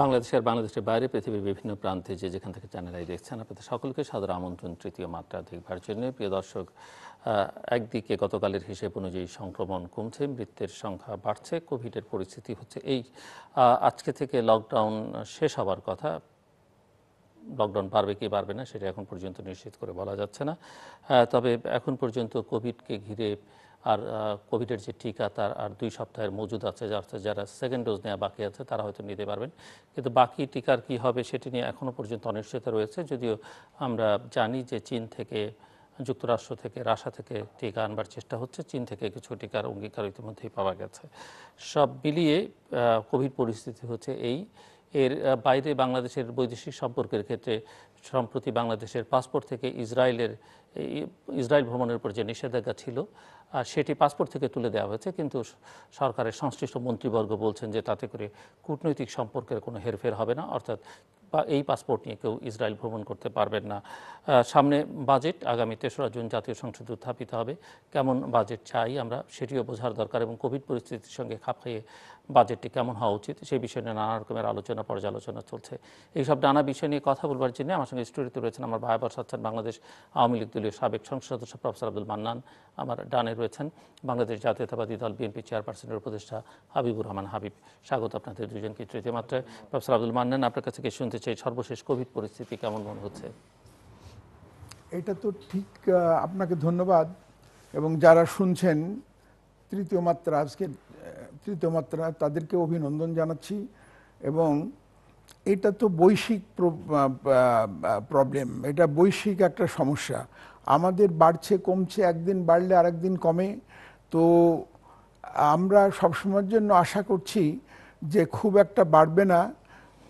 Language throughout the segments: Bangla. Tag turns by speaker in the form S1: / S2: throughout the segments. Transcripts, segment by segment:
S1: বাংলাদেশের আর বাংলাদেশের বাইরে পৃথিবীর বিভিন্ন প্রান্তে যে যেখান থেকে চ্যানেলাই দেখছেন আপনাদের সকলকে সাদর আমন্ত্রণ তৃতীয় মাত্রা দেখবার জন্য প্রিয় দর্শক একদিকে গতকালের হিসেব অনুযায়ী সংক্রমণ কমছে মৃত্যুর সংখ্যা বাড়ছে কোভিডের পরিস্থিতি হচ্ছে এই আজকে থেকে লকডাউন শেষ হওয়ার কথা লকডাউন পারবে কি পারবে না সেটা এখন পর্যন্ত নিশ্চিত করে বলা যাচ্ছে না তবে এখন পর্যন্ত কোভিডকে ঘিরে আর কোভিডের যে টিকা তার আর দুই সপ্তাহের মজুদ আছে যার যারা সেকেন্ড ডোজ নেওয়া বাকি আছে তারা হয়তো নিতে পারবেন কিন্তু বাকি টিকার কি হবে সেটি নিয়ে এখনও পর্যন্ত অনিশ্চয়তা রয়েছে যদিও আমরা জানি যে চীন থেকে যুক্তরাষ্ট্র থেকে রাশা থেকে টিকা আনবার চেষ্টা হচ্ছে চীন থেকে কিছু টিকার অঙ্গীকার ইতিমধ্যেই পাওয়া গেছে সব মিলিয়ে কোভিড পরিস্থিতি হচ্ছে এই এর বাইরে বাংলাদেশের বৈদেশিক সম্পর্কের ক্ষেত্রে সম্প্রতি বাংলাদেশের পাসপোর্ট থেকে ইসরায়েলের ইসরায়েল ভ্রমণের উপর যে নিষেধাজ্ঞা ছিল সেটি পাসপোর্ট থেকে তুলে দেওয়া হয়েছে কিন্তু সরকারের সংশ্লিষ্ট মন্ত্রীবর্গ বলছেন যে তাতে করে কূটনৈতিক সম্পর্কের কোনো হেরফের হবে না অর্থাৎ বা এই পাসপোর্ট নিয়ে কেউ ইসরায়েল ভ্রমণ করতে পারবেন না সামনে বাজেট আগামী তেসরা জুন জাতীয় সংসদ উত্থাপিত হবে কেমন বাজেট চাই আমরা সেটিও বোঝার দরকার এবং কোভিড পরিস্থিতির সঙ্গে খাপ খাইয়ে বাজেটটি কেমন হওয়া উচিত সেই বিষয় নিয়ে নানা রকমের আলোচনা পর্যালোচনা চলছে এইসব নানা বিষয় নিয়ে কথা বলবার জন্য আমার সঙ্গে স্টুডিওতে রয়েছেন আমার ভাই সাচ্ছেন বাংলাদেশ আওয়ামী লীগ দলীয় সাবেক সংসদ সদস্য প্রফেসর আব্দুল মান্নান আমার ডানে রয়েছেন বাংলাদেশ জাতীয়তাবাদী দল বিএনপি চেয়ারপারসনের উপদেষ্টা হাবিবুর রহমান হাবিব স্বাগত আপনাদের দুজনকে তৃতীয় মাত্রায় প্রফেসর আব্দুল মান্নান আপনার কাছে কি শুনতে চাই সর্বশেষ কোভিড পরিস্থিতি কেমন মনে হচ্ছে
S2: এটা তো ঠিক আপনাকে ধন্যবাদ এবং যারা শুনছেন তৃতীয় মাত্রা আজকে তৃতীয় মাত্রা তাদেরকে অভিনন্দন জানাচ্ছি এবং এটা তো বৈশ্বিক প্রবলেম এটা বৈশ্বিক একটা সমস্যা আমাদের বাড়ছে কমছে একদিন বাড়লে আরেকদিন কমে তো আমরা সবসময়ের জন্য আশা করছি যে খুব একটা বাড়বে না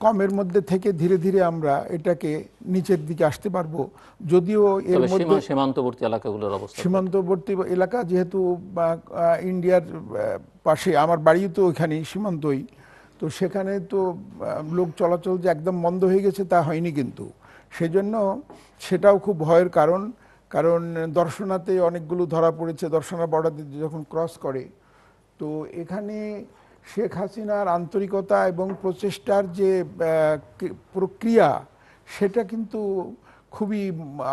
S2: কমের মধ্যে থেকে ধীরে ধীরে আমরা এটাকে নিচের দিকে আসতে পারবো যদিও এর মধ্যে
S1: সীমান্তবর্তী এলাকাগুলোর অবস্থা
S2: সীমান্তবর্তী এলাকা যেহেতু ইন্ডিয়ার পাশে আমার বাড়িও তো ওইখানেই সীমান্তই তো সেখানে তো লোক চলাচল যে একদম বন্ধ হয়ে গেছে তা হয়নি কিন্তু সেজন্য সেটাও খুব ভয়ের কারণ কারণ দর্শনাতে অনেকগুলো ধরা পড়েছে দর্শনা বর্ডার যখন ক্রস করে তো এখানে শেখ হাসিনার আন্তরিকতা এবং প্রচেষ্টার যে প্রক্রিয়া সেটা কিন্তু খুবই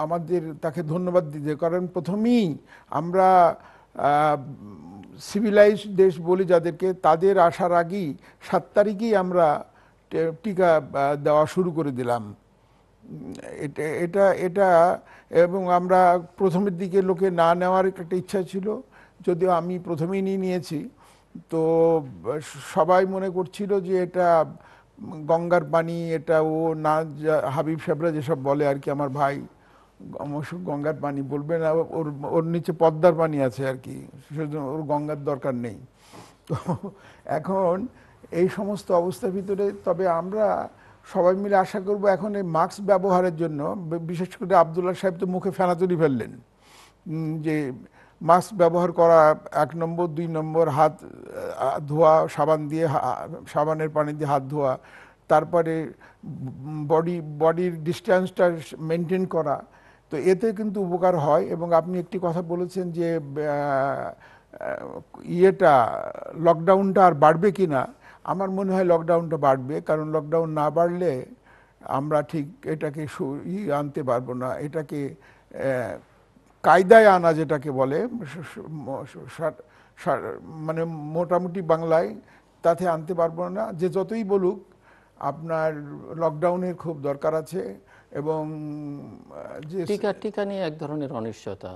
S2: আমাদের তাকে ধন্যবাদ দিতে কারণ প্রথমেই আমরা সিভিলাইজ দেশ বলি যাদেরকে তাদের আসার আগেই সাত তারিখেই আমরা টিকা দেওয়া শুরু করে দিলাম এটা এটা এটা এবং আমরা প্রথমের দিকে লোকে না নেওয়ার একটা ইচ্ছা ছিল যদিও আমি প্রথমেই নিয়ে নিয়েছি তো সবাই মনে করছিল যে এটা গঙ্গার পানি এটা ও না হাবিব সাহেবরা যেসব বলে আর কি আমার ভাই অবশ্য গঙ্গার পানি বলবে না ওর ওর নিচে পদ্মার পানি আছে আর কি সেজন্য ওর গঙ্গার দরকার নেই তো এখন এই সমস্ত অবস্থার ভিতরে তবে আমরা সবাই মিলে আশা করব এখন এই মাস্ক ব্যবহারের জন্য বিশেষ করে আবদুল্লাহ সাহেব তো মুখে ফেনা তুলি ফেললেন যে মাস্ক ব্যবহার করা এক নম্বর দুই নম্বর হাত ধোয়া সাবান দিয়ে সাবানের পানি দিয়ে হাত ধোয়া তারপরে বডি বডির ডিস্ট্যান্সটা মেনটেন করা তো এতে কিন্তু উপকার হয় এবং আপনি একটি কথা বলেছেন যে ইয়েটা লকডাউনটা আর বাড়বে কি না আমার মনে হয় লকডাউনটা বাড়বে কারণ লকডাউন না বাড়লে আমরা ঠিক এটাকে ই আনতে পারবো না এটাকে কায়দায় আনা যেটাকে বলে মানে মোটামুটি বাংলায় তাতে আনতে পারবো না যে যতই বলুক আপনার লকডাউনের খুব দরকার আছে এবং যে টিকা টিকা নিয়ে এক ধরনের অনিশ্চয়তা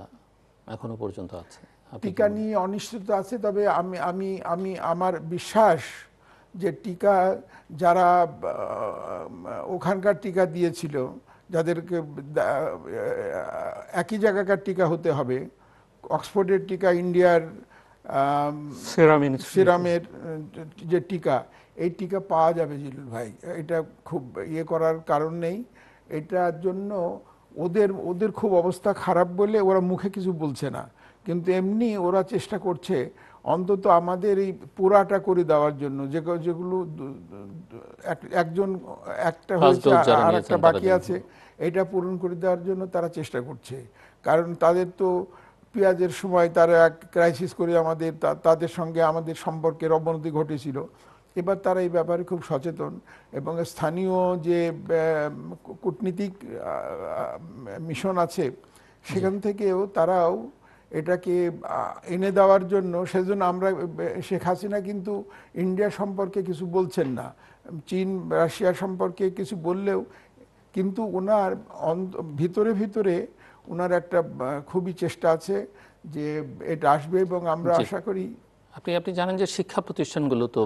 S2: এখনো পর্যন্ত আছে টিকা নিয়ে অনিশ্চয়তা আছে তবে আমি আমি আমি আমার বিশ্বাস যে টিকা যারা ওখানকার টিকা দিয়েছিল যাদেরকে একই জায়গাকার টিকা হতে হবে অক্সফোর্ডের টিকা ইন্ডিয়ার সিরামের যে টিকা এই টিকা পাওয়া যাবে জিলুল ভাই এটা খুব ইয়ে করার কারণ নেই এটার জন্য ওদের ওদের খুব অবস্থা খারাপ বলে ওরা মুখে কিছু বলছে না কিন্তু এমনি ওরা চেষ্টা করছে অন্তত আমাদের এই পোড়াটা করে দেওয়ার জন্য যে যেগুলো একজন একটা হয়েছে আর একটা বাকি আছে এটা পূরণ করে দেওয়ার জন্য তারা চেষ্টা করছে কারণ তাদের তো পেঁয়াজের সময় তারা এক ক্রাইসিস করে আমাদের তাদের সঙ্গে আমাদের সম্পর্কের অবনতি ঘটেছিল এবার তারা এই ব্যাপারে খুব সচেতন এবং স্থানীয় যে কূটনীতিক মিশন আছে সেখান থেকেও তারাও এটাকে এনে দেওয়ার জন্য সেজন্য আমরা শেখ হাসিনা কিন্তু ইন্ডিয়া সম্পর্কে কিছু বলছেন না চীন রাশিয়া সম্পর্কে কিছু বললেও কিন্তু ওনার ভিতরে ভিতরে ওনার একটা খুবই চেষ্টা আছে যে এটা আসবে এবং আমরা আশা করি
S1: আপনি আপনি জানেন যে শিক্ষা প্রতিষ্ঠানগুলো তো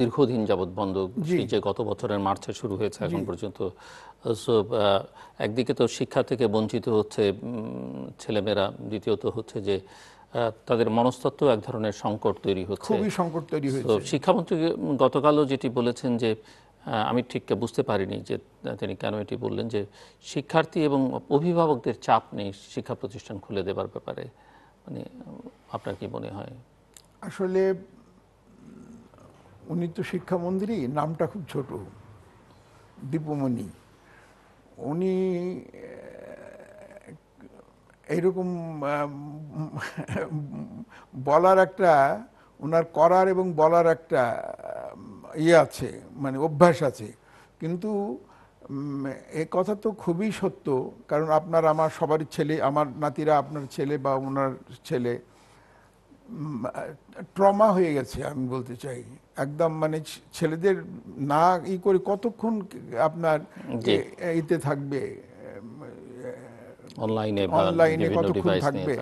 S1: দীর্ঘদিন যাবৎ বন্ধ যে গত বছরের মার্চে শুরু হয়েছে এখন পর্যন্ত একদিকে তো শিক্ষা থেকে বঞ্চিত হচ্ছে ছেলেমেয়েরা দ্বিতীয়ত হচ্ছে যে তাদের মনস্তত্ত্ব এক ধরনের সংকট তৈরি হচ্ছে খুবই সংকট তৈরি হয়েছে শিক্ষামন্ত্রী গতকালও যেটি বলেছেন যে আমি ঠিক বুঝতে পারিনি যে তিনি কেন এটি বললেন যে শিক্ষার্থী এবং অভিভাবকদের চাপ নেই শিক্ষা প্রতিষ্ঠান খুলে দেবার ব্যাপারে মানে আপনার কি মনে হয়
S2: আসলে উনি তো শিক্ষামন্ত্রী নামটা খুব ছোট দীপুমণি উনি এইরকম বলার একটা ওনার করার এবং বলার একটা ইয়ে আছে মানে অভ্যাস আছে কিন্তু এ কথা তো খুবই সত্য কারণ আপনার আমার সবারই ছেলে আমার নাতিরা আপনার ছেলে বা ওনার ছেলে ট্রমা হয়ে গেছে আমি বলতে চাই একদম মানে ছেলেদের না ই করে কতক্ষণ আপনার ইতে থাকবে
S1: অনলাইনে কতক্ষণ থাকবে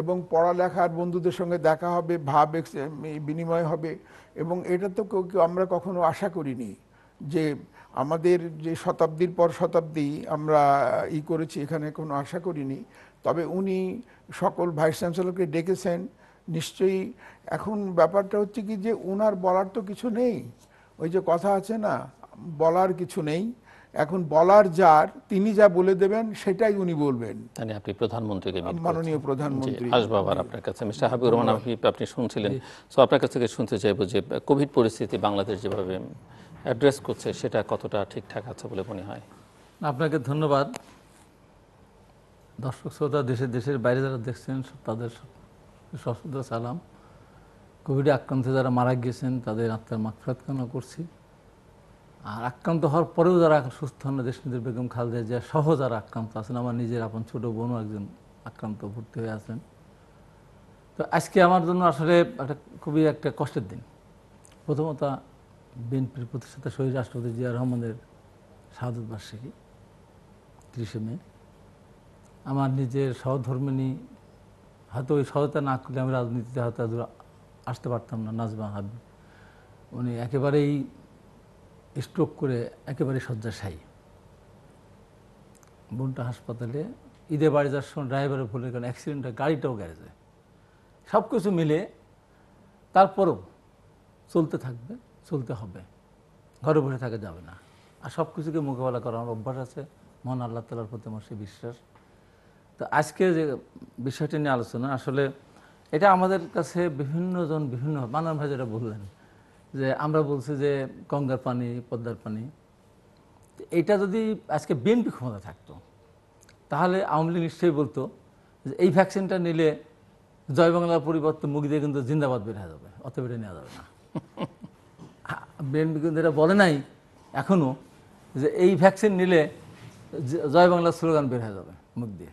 S2: এবং পড়ালেখার বন্ধুদের সঙ্গে দেখা হবে ভাব বিনিময় হবে এবং এটা তো কেউ কেউ আমরা কখনো আশা করিনি যে আমাদের যে শতাব্দীর পর শতাব্দী আমরা ই করেছি এখানে কোনো আশা করিনি তবে উনি সকল ভাইস চ্যান্সেলরকে ডেকেছেন নিশ্চয়ই এখন ব্যাপারটা হচ্ছে কি যে ওনার বলার তো কিছু নেই ওই যে কথা আছে না বলার কিছু নেই এখন বলার যার তিনি যা বলে দেবেন সেটাই উনি বলবেন
S1: তাহলে আপনি প্রধানমন্ত্রীকে মাননীয় প্রধানমন্ত্রী আসবো আবার আপনার কাছে মিস্টার হাবিবুর রহমান আপনি শুনছিলেন সো আপনার কাছ থেকে শুনতে চাইবো যে কোভিড পরিস্থিতি বাংলাদেশ যেভাবে অ্যাড্রেস করছে সেটা কতটা ঠিকঠাক আছে বলে মনে হয়
S3: আপনাকে ধন্যবাদ দর্শক শ্রোতা দেশের দেশের বাইরে যারা দেখছেন তাদের সশ্রদ্ধ সালাম কোভিডে আক্রান্ত যারা মারা গিয়েছেন তাদের আত্মার মাকফরাত কামনা করছি আর আক্রান্ত হওয়ার পরেও যারা সুস্থ হন দেশনীদের বেগম খালদা জিয়া সহ যারা আক্রান্ত আছেন আমার নিজের আপন ছোট বোনও একজন আক্রান্ত ভর্তি হয়ে আছেন তো আজকে আমার জন্য আসলে একটা খুবই একটা কষ্টের দিন প্রথমত বিএনপির প্রতিষ্ঠাতা শহীদ রাষ্ট্রপতি জিয়া রহমানের শাহাদত বার্ষিকী তিরিশে মে আমার নিজের সহধর্মিনী হয়তো ওই সহায়তা না করলে আমি রাজনীতিতে হয়তো আসতে পারতাম না নাজমা হাবি উনি একেবারেই স্ট্রোক করে একেবারে শয্যাশায়ী বোনটা হাসপাতালে ঈদে বাড়ি যাওয়ার সময় ড্রাইভারের ভুলের কারণে অ্যাক্সিডেন্টটা গাড়িটাও গ্যারেজে সব কিছু মিলে তারপরও চলতে থাকবে চলতে হবে ঘরে বসে থাকা যাবে না আর সব কিছুকে মোকাবেলা করার অভ্যাস আছে মহান আল্লাহ তালার প্রতি আমার সে বিশ্বাস তো আজকে যে বিষয়টি নিয়ে আলোচনা আসলে এটা আমাদের কাছে বিভিন্নজন বিভিন্ন মানব ভাই যেটা বললেন যে আমরা বলছি যে গঙ্গার পানি পদ্মার পানি এটা যদি আজকে বিএনপি ক্ষমতা থাকতো তাহলে আওয়ামী লীগ নিশ্চয়ই বলতো যে এই ভ্যাকসিনটা নিলে জয় বাংলার পরিবর্তে মুখ দিয়ে কিন্তু জিন্দাবাদ বের হয়ে যাবে অত বেড়ে নেওয়া যাবে না বিএনপি কিন্তু এটা বলে নাই এখনও যে এই ভ্যাকসিন নিলে জয় বাংলার স্লোগান বের হয়ে যাবে মুখ দিয়ে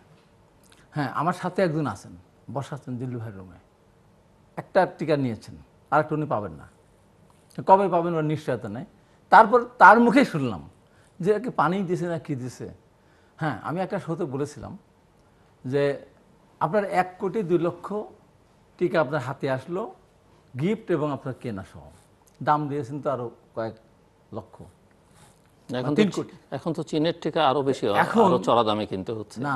S3: হ্যাঁ আমার সাথে একজন আছেন বসা আছেন দিল্লু ভাইয়ের রুমে একটা টিকা নিয়েছেন আর একটা উনি পাবেন না কবে পাবেন ওর নিশ্চয়তা নেই তারপর তার মুখে শুনলাম যে একে পানি দিছে না কী দিছে হ্যাঁ আমি একটা সত্য বলেছিলাম যে আপনার এক কোটি দুই লক্ষ টিকা আপনার হাতে আসলো গিফট এবং আপনার কেনা সহ দাম দিয়েছেন তো আরও
S1: কয়েক লক্ষ এখন তিন কোটি এখন তো চীনের আরো বেশি চড়া দামে কিনতে হচ্ছে না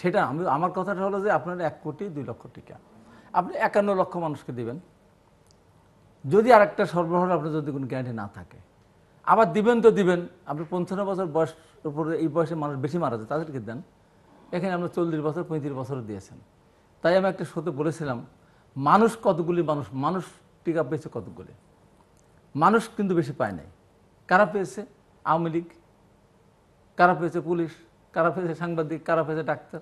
S3: সেটা আমার কথাটা হলো যে আপনার এক কোটি দুই লক্ষ টিকা আপনি একান্ন লক্ষ মানুষকে দিবেন যদি আর একটা সরবরাহ আপনার যদি গ্যারান্টি না থাকে আবার দিবেন তো দিবেন আপনি পঞ্চান্ন বছর বয়স উপরে এই বয়সে মানুষ বেশি মারা যায় তাদেরকে দেন এখানে আপনার চল্লিশ বছর পঁয়ত্রিশ বছর দিয়েছেন তাই আমি একটা সত্য বলেছিলাম মানুষ কতগুলি মানুষ মানুষ টিকা পেয়েছে কতগুলি মানুষ কিন্তু বেশি পায় নাই কারা পেয়েছে আওয়ামী লীগ কারা পেয়েছে পুলিশ কারা পেয়েছে সাংবাদিক কারা পেয়েছে ডাক্তার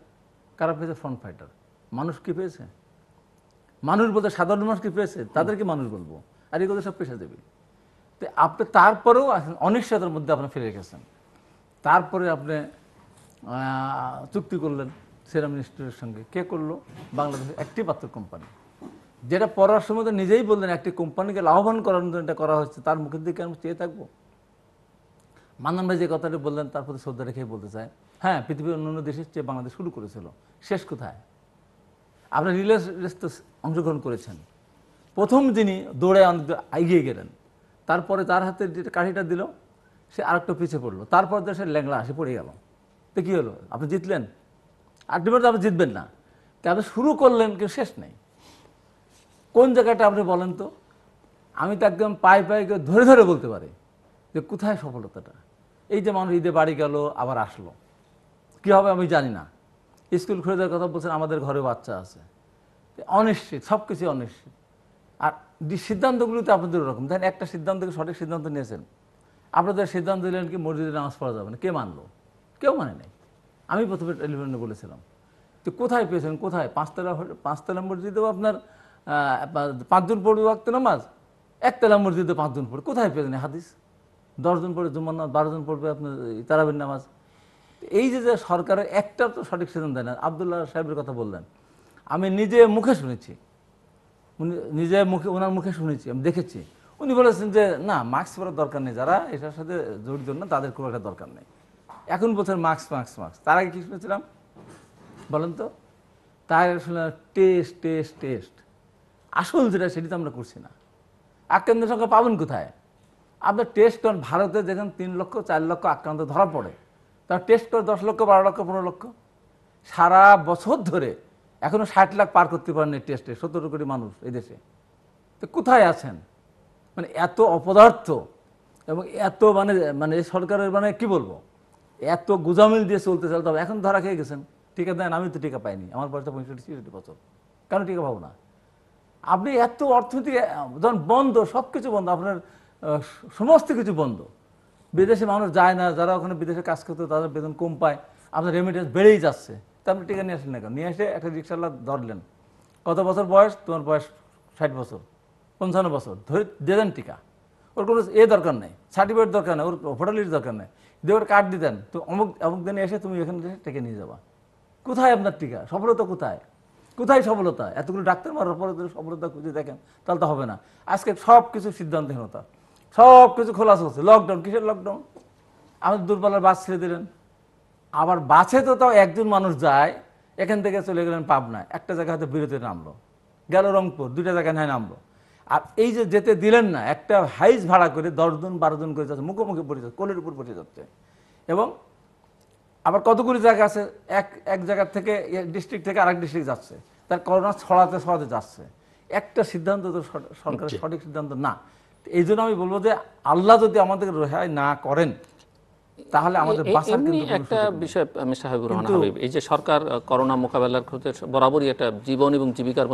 S3: কারা পেয়েছে ফ্রন্ট ফাইটার মানুষ কি পেয়েছে মানুষ বলতে সাধারণ মানুষ কি পেয়েছে তাদেরকে মানুষ বলবো আর এগুলো সব পেশাজীবী তো আপনি তারপরেও অনিশ্চয়তার মধ্যে আপনি ফিরে গেছেন তারপরে আপনি চুক্তি করলেন সেরাম ইনস্টিটিউটের সঙ্গে কে করলো বাংলাদেশের একটি মাত্র কোম্পানি যেটা পড়ার সময় তো নিজেই বললেন একটি কোম্পানিকে লাভবান করার জন্য এটা করা হচ্ছে তার মুখের দিকে আমি চেয়ে থাকবো মান্নান ভাই যে কথাটা বললেন তার প্রতি শ্রদ্ধা রেখে বলতে চাই হ্যাঁ পৃথিবীর অন্যান্য দেশের চেয়ে বাংলাদেশ শুরু করেছিল শেষ কোথায় আপনার রিলে রেস তো অংশগ্রহণ করেছেন প্রথম যিনি দৌড়ে এগিয়ে গেলেন তারপরে তার হাতে যেটা কাঠিটা দিল সে আরেকটা পিছিয়ে পড়লো তারপর তো সে ল্যাংলা আসে পড়ে গেল তো কী হলো আপনি জিতলেন আলটিমেটলি আপনি জিতবেন না তা আপনি শুরু করলেন কেউ শেষ নেই কোন জায়গাটা আপনি বলেন তো আমি তো একদম পায়ে পায়ে কেউ ধরে ধরে বলতে পারি যে কোথায় সফলতাটা এই যে মানুষ ঈদে বাড়ি গেল আবার আসলো কি হবে আমি জানি না স্কুল খুলে দেওয়ার কথা বলছেন আমাদের ঘরে বাচ্চা আছে অনিশ্চিত সব কিছুই অনিশ্চিত আর যে তো আপনাদের ওরকম দেখেন একটা সিদ্ধান্তকে সঠিক সিদ্ধান্ত নিয়েছেন আপনাদের সিদ্ধান্ত দিলেন কি মসজিদে নামাজ পড়া যাবে না কে মানলো কেউ মানে নাই আমি প্রথমে টেলিফোনে বলেছিলাম তো কোথায় পেয়েছেন কোথায় পাঁচতলা পাঁচতলা মসজিদেও আপনার পাঁচজন পড়বে ওয়াক্ত নামাজ একতলা মসজিদে পাঁচজন পড়বে কোথায় পেয়েছেন হাদিস দশজন পড়বে জুম্মার নামাজ জন পড়বে আপনার তারাবির নামাজ এই যে যে সরকারের একটা তো সঠিক সিদ্ধান্ত দেয় না আবদুল্লাহ সাহেবের কথা বললেন আমি নিজে মুখে শুনেছি উনি নিজে মুখে ওনার মুখে শুনেছি আমি দেখেছি উনি বলেছেন যে না মাস্ক পরার দরকার নেই যারা এটার সাথে জড়িত না তাদের কোনো একটা দরকার নেই এখন বলছেন মাস্ক মাস্ক মাস্ক তার আগে কি শুনেছিলাম বলেন তো তার শুনলাম টেস্ট টেস্ট টেস্ট আসল যেটা সেটি তো আমরা করছি না আক্রান্তের সংখ্যা পাবেন কোথায় আপনার টেস্ট করেন ভারতে যেখানে তিন লক্ষ চার লক্ষ আক্রান্ত ধরা পড়ে তার টেস্ট করে দশ লক্ষ বারো লক্ষ পনেরো লক্ষ সারা বছর ধরে এখনও ষাট লাখ পার করতে পারেনি টেস্টে সতেরো কোটি মানুষ এই দেশে তো কোথায় আছেন মানে এত অপদার্থ এবং এত মানে মানে সরকারের মানে কি বলবো এত গুজামিল দিয়ে চলতে চলতে হবে এখন ধরা খেয়ে গেছেন টিকা দেন আমি তো টিকা পাইনি আমার তো পঁয়ষট্টি ছিষট্টি বছর কেন টিকা পাবো না আপনি এত অর্থনীতি যখন বন্ধ সব কিছু বন্ধ আপনার সমস্ত কিছু বন্ধ বিদেশে মানুষ যায় না যারা ওখানে বিদেশে কাজ করতে তাদের বেতন কম পায় আপনার রেমিটেন্স বেড়েই যাচ্ছে তা আপনি টিকা নিয়ে আসলেন না কেন নিয়ে এসে একটা রিক্সাওয়ালা ধরলেন কত বছর বয়স তোমার বয়স ষাট বছর পঞ্চান্ন বছর ধরে দিলেন টিকা ওর কোনো এ দরকার নেই সার্টিফিকেট দরকার নেই ওর হোটেলের দরকার নেই দিয়ে ওর কার্ড দিতেন তো অমুক অমুক দিনে এসে তুমি এখানে টেকে নিয়ে যাবা কোথায় আপনার টিকা সফলতা কোথায় কোথায় সফলতা এতগুলো ডাক্তার মারার পরে সফলতা খুঁজে দেখেন তাহলে তো হবে না আজকে সব কিছু সিদ্ধান্তহীনতা সবকিছু খোলা চলছে লকডাউন কিসের লকডাউন আমাদের দূরপাল্লার বাস ছেড়ে দিলেন আবার বাসে তো তাও একজন মানুষ যায় এখান থেকে চলে গেলেন পাবনায় একটা জায়গা হয়তো বিরতি নামলো গেল রংপুর দুইটা জায়গায় নয় নামলো আর এই যে যেতে দিলেন না একটা হাইজ ভাড়া করে দশজন বারোজন করে যাচ্ছে মুখোমুখি পড়ে যাচ্ছে কোলের উপর পড়ে যাচ্ছে এবং আবার কতগুলি জায়গা আছে এক এক জায়গার থেকে ডিস্ট্রিক্ট থেকে আরেক ডিস্ট্রিক্ট যাচ্ছে তার করোনা ছড়াতে ছড়াতে যাচ্ছে একটা সিদ্ধান্ত তো সরকারের সঠিক সিদ্ধান্ত না এই জন্য আমি বলবো যে আল্লাহ যদি আমাদের রেহাই না করেন আমার জীবনও
S1: বাঁচাতে হবে আমার জীবিকাও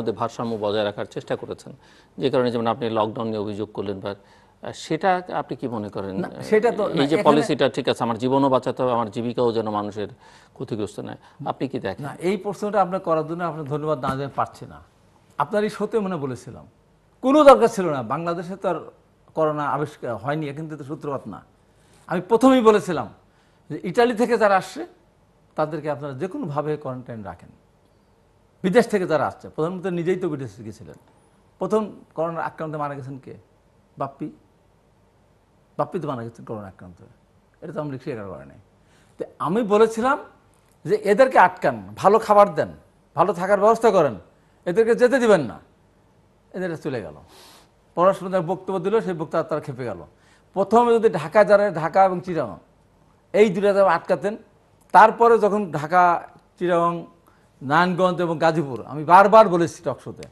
S1: যেন মানুষের ক্ষতিগ্রস্ত নেয় আপনি কি দেখেন
S3: এই প্রশ্নটা আপনার করার জন্য আপনার ধন্যবাদ না পারছে না আপনার এই সত্যি মনে বলেছিলাম কোনো দরকার ছিল না বাংলাদেশে তো আর করোনা আবিষ্কার হয়নি এখান থেকে সূত্রপাত না আমি প্রথমেই বলেছিলাম যে ইটালি থেকে যারা আসছে তাদেরকে আপনারা যে কোনোভাবে কোয়ারেন্টাইন রাখেন বিদেশ থেকে যারা আসছে প্রধানমন্ত্রী নিজেই তো বিদেশে গিয়েছিলেন প্রথম করোনার আক্রান্তে মারা গেছেন কে বাপ্পি বাপ্পি তো মারা গেছেন করোনা আক্রান্ত এটা তো আমি লিখে করে নাই তো আমি বলেছিলাম যে এদেরকে আটকান ভালো খাবার দেন ভালো থাকার ব্যবস্থা করেন এদেরকে যেতে দিবেন না এদের চলে গেল পররাষ্ট্র বক্তব্য দিল সেই বক্তব্য তারা খেপে গেল প্রথমে যদি ঢাকা যারা ঢাকা এবং চিরাং এই দুটা যারা আটকাতেন তারপরে যখন ঢাকা চিরাং নারায়ণগঞ্জ এবং গাজীপুর আমি বারবার বলেছি টকশোতে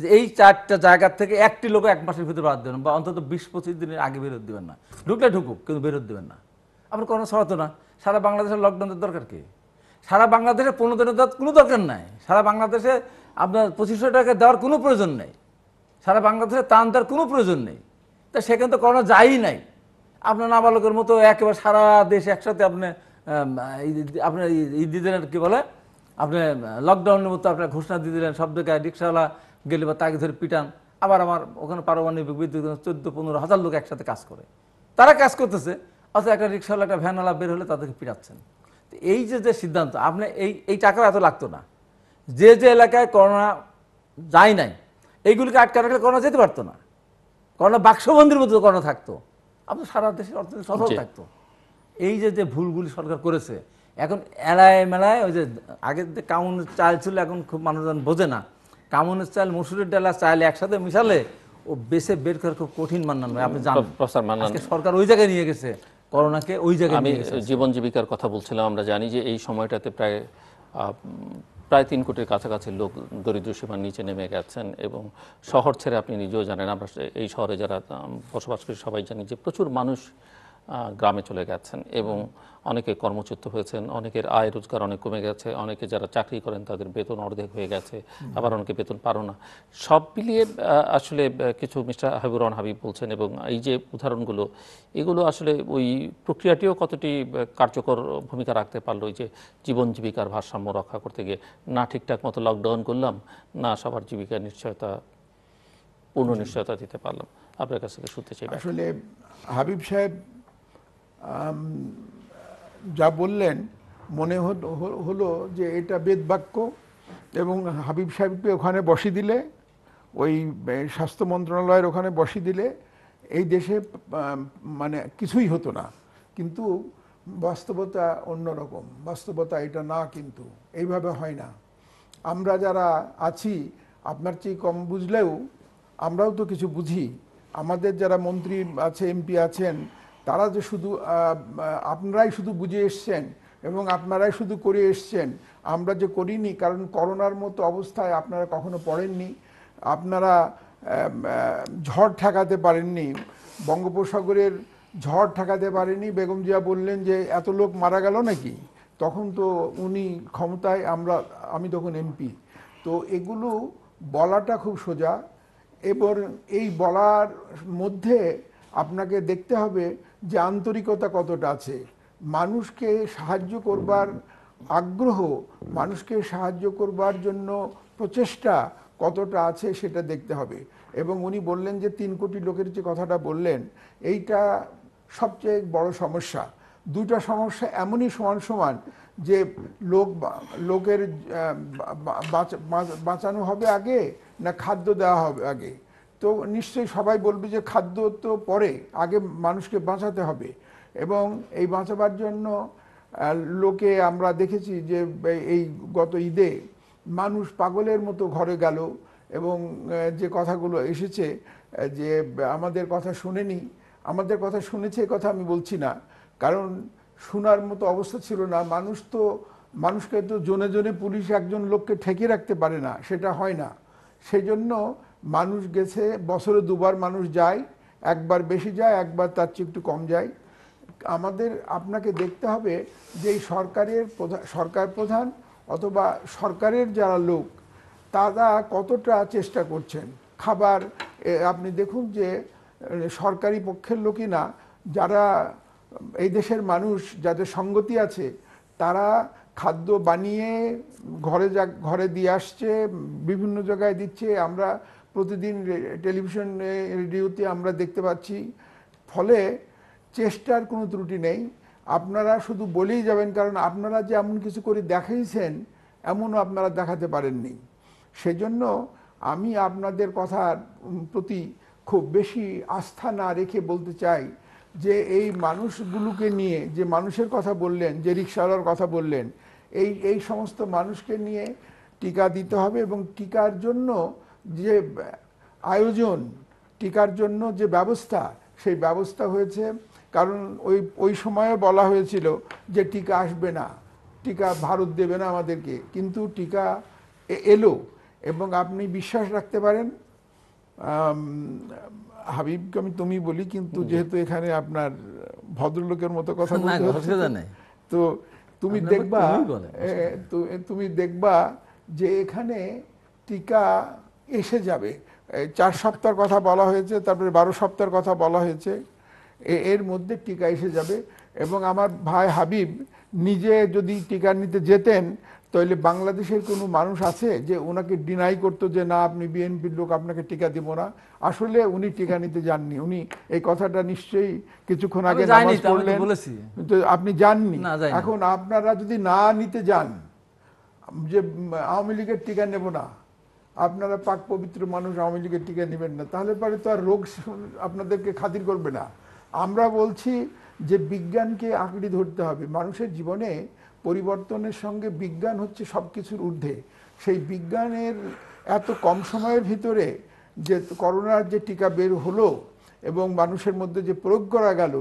S3: যে এই চারটা জায়গার থেকে একটি লোক এক মাসের ভিতরে বাদ দেবেন বা অন্তত বিশ পঁচিশ দিনের আগে বেরোত দেবেন না ঢুকলে ঢুকুক কিন্তু বেরোত দেবেন না আপনার কোনো সহত না সারা বাংলাদেশের লকডাউনের দরকার কি সারা বাংলাদেশে পনেরো দিনের কোনো দরকার নাই সারা বাংলাদেশে আপনার পঁচিশশো টাকা দেওয়ার কোনো প্রয়োজন নেই সারা বাংলাদেশে তান তার কোনো প্রয়োজন নেই তা সেখানে তো করোনা যাই নাই আপনার নাবালকের মতো একেবারে সারা দেশ একসাথে আপনি আপনার ই দিলেন কী বলে আপনি লকডাউনের মতো আপনার ঘোষণা দিয়ে দিলেন সব জায়গায় রিক্সাওয়ালা গেলে বা তাকে ধরে পিটান আবার আমার ওখানে পারমাণবিক বিদ্যুৎ চোদ্দ পনেরো হাজার লোক একসাথে কাজ করে তারা কাজ করতেছে অথবা একটা রিক্সাওয়ালা একটা ভ্যানওয়ালা বের হলে তাদেরকে পিটাচ্ছেন তো এই যে যে সিদ্ধান্ত আপনি এই এই টাকা এত লাগতো না যে যে এলাকায় করোনা যায় নাই এইগুলিকে আটকে রাখলে করোনা যেতে পারতো না করোনা বাক্সবন্দির মধ্যে করোনা থাকতো আপনার সারা দেশের অর্থনীতি সফল থাকতো এই যে যে ভুলগুলি সরকার করেছে এখন এলায় মেলায় ওই যে আগে যে কাউনের চাল ছিল এখন খুব মানুষজন বোঝে না কাউনের চাল মসুরের ডালা চাল একসাথে মিশালে ও বেছে বের করা খুব কঠিন মান্নান নয় আপনি জানেন সরকার ওই জায়গায় নিয়ে গেছে করোনাকে ওই জায়গায় আমি
S1: জীবন জীবিকার কথা বলছিলাম আমরা জানি যে এই সময়টাতে প্রায় প্রায় তিন কোটির কাছাকাছি লোক দরিদ্র সীমার নিচে নেমে গেছেন এবং শহর ছেড়ে আপনি নিজেও জানেন আমরা এই শহরে যারা বসবাস করি সবাই জানি যে প্রচুর মানুষ গ্রামে চলে গেছেন এবং অনেকে কর্মচ্যুত হয়েছেন অনেকের আয় রোজগার অনেক কমে গেছে অনেকে যারা চাকরি করেন তাদের বেতন অর্ধেক হয়ে গেছে আবার অনেকে বেতন পারো না সব মিলিয়ে আসলে কিছু মিস্টার হাবিবুর রহমান হাবিব বলছেন এবং এই যে উদাহরণগুলো এগুলো আসলে ওই প্রক্রিয়াটিও কতটি কার্যকর ভূমিকা রাখতে পারলো ওই যে জীবন জীবিকার ভারসাম্য রক্ষা করতে গিয়ে না ঠিকঠাক মতো লকডাউন করলাম না সবার জীবিকা নিশ্চয়তা পূর্ণ নিশ্চয়তা দিতে পারলাম আপনার কাছ থেকে শুনতে চাই আসলে
S2: হাবিব সাহেব যা বললেন মনে হলো যে এটা বেদবাক্য এবং হাবিব সাহেবকে ওখানে বসে দিলে ওই স্বাস্থ্য মন্ত্রণালয়ের ওখানে বসে দিলে এই দেশে মানে কিছুই হতো না কিন্তু বাস্তবতা অন্যরকম বাস্তবতা এটা না কিন্তু এইভাবে হয় না আমরা যারা আছি আপনার চেয়ে কম বুঝলেও আমরাও তো কিছু বুঝি আমাদের যারা মন্ত্রী আছে এমপি আছেন তারা যে শুধু আপনারাই শুধু বুঝে এসছেন এবং আপনারাই শুধু করে এসছেন আমরা যে করিনি কারণ করোনার মতো অবস্থায় আপনারা কখনো পড়েননি আপনারা ঝড় ঠেকাতে পারেননি বঙ্গোপসাগরের ঝড় ঠেকাতে পারেনি বেগম জিয়া বললেন যে এত লোক মারা গেল নাকি তখন তো উনি ক্ষমতায় আমরা আমি তখন এমপি তো এগুলো বলাটা খুব সোজা এবার এই বলার মধ্যে আপনাকে দেখতে হবে যে আন্তরিকতা কতটা আছে মানুষকে সাহায্য করবার আগ্রহ মানুষকে সাহায্য করবার জন্য প্রচেষ্টা কতটা আছে সেটা দেখতে হবে এবং উনি বললেন যে তিন কোটি লোকের যে কথাটা বললেন এইটা সবচেয়ে বড় সমস্যা দুইটা সমস্যা এমনই সমান সমান যে লোক লোকের বাঁচানো হবে আগে না খাদ্য দেওয়া হবে আগে তো নিশ্চয়ই সবাই বলবে যে খাদ্য তো পরে আগে মানুষকে বাঁচাতে হবে এবং এই বাঁচাবার জন্য লোকে আমরা দেখেছি যে এই গত ঈদে মানুষ পাগলের মতো ঘরে গেল এবং যে কথাগুলো এসেছে যে আমাদের কথা শুনেনি আমাদের কথা শুনেছে কথা আমি বলছি না কারণ শোনার মতো অবস্থা ছিল না মানুষ তো মানুষকে তো জনে জনে পুলিশ একজন লোককে ঠেকিয়ে রাখতে পারে না সেটা হয় না সেই জন্য মানুষ গেছে বছরে দুবার মানুষ যায় একবার বেশি যায় একবার তার চেয়ে একটু কম যায় আমাদের আপনাকে দেখতে হবে যে সরকারের প্রধান সরকার প্রধান অথবা সরকারের যারা লোক তারা কতটা চেষ্টা করছেন খাবার আপনি দেখুন যে সরকারি পক্ষের লোকই না যারা এই দেশের মানুষ যাদের সঙ্গতি আছে তারা খাদ্য বানিয়ে ঘরে যা ঘরে দিয়ে আসছে বিভিন্ন জায়গায় দিচ্ছে আমরা প্রতিদিন টেলিভিশন রেডিওতে আমরা দেখতে পাচ্ছি ফলে চেষ্টার কোনো ত্রুটি নেই আপনারা শুধু বলেই যাবেন কারণ আপনারা যে এমন কিছু করে দেখাইছেন এমনও আপনারা দেখাতে পারেননি সেজন্য আমি আপনাদের কথার প্রতি খুব বেশি আস্থা না রেখে বলতে চাই যে এই মানুষগুলোকে নিয়ে যে মানুষের কথা বললেন যে রিক্সাওয়ালার কথা বললেন এই এই সমস্ত মানুষকে নিয়ে টিকা দিতে হবে এবং টিকার জন্য যে আয়োজন টিকার জন্য যে ব্যবস্থা সেই ব্যবস্থা হয়েছে কারণ ওই ওই সময়ে বলা হয়েছিল যে টিকা আসবে না টিকা ভারত দেবে না আমাদেরকে কিন্তু টিকা এলো এবং আপনি বিশ্বাস রাখতে পারেন হাবিবকে আমি তুমি বলি কিন্তু যেহেতু এখানে আপনার ভদ্রলোকের মতো কথা তো তুমি দেখবা তুমি দেখবা যে এখানে টিকা এসে যাবে চার সপ্তাহের কথা বলা হয়েছে তারপরে বারো সপ্তাহের কথা বলা হয়েছে এর মধ্যে টিকা এসে যাবে এবং আমার ভাই হাবিব নিজে যদি টিকা নিতে যেতেন তাহলে বাংলাদেশের কোনো মানুষ আছে যে ওনাকে ডিনাই করতো যে না আপনি বিএনপির লোক আপনাকে টিকা দিব না আসলে উনি টিকা নিতে যাননি উনি এই কথাটা নিশ্চয়ই কিছুক্ষণ আগে তো আপনি যাননি এখন আপনারা যদি না নিতে যান যে আওয়ামী লীগের টিকা নেব না আপনারা পাক পবিত্র মানুষ আওয়ামী লীগের টিকা নেবেন না তাহলে পরে তো আর রোগ আপনাদেরকে খাতির করবে না আমরা বলছি যে বিজ্ঞানকে আঁকড়ি ধরতে হবে মানুষের জীবনে পরিবর্তনের সঙ্গে বিজ্ঞান হচ্ছে সব কিছুর ঊর্ধ্বে সেই বিজ্ঞানের এত কম সময়ের ভিতরে যে করোনার যে টিকা বের হলো এবং মানুষের মধ্যে যে প্রয়োগ করা গেল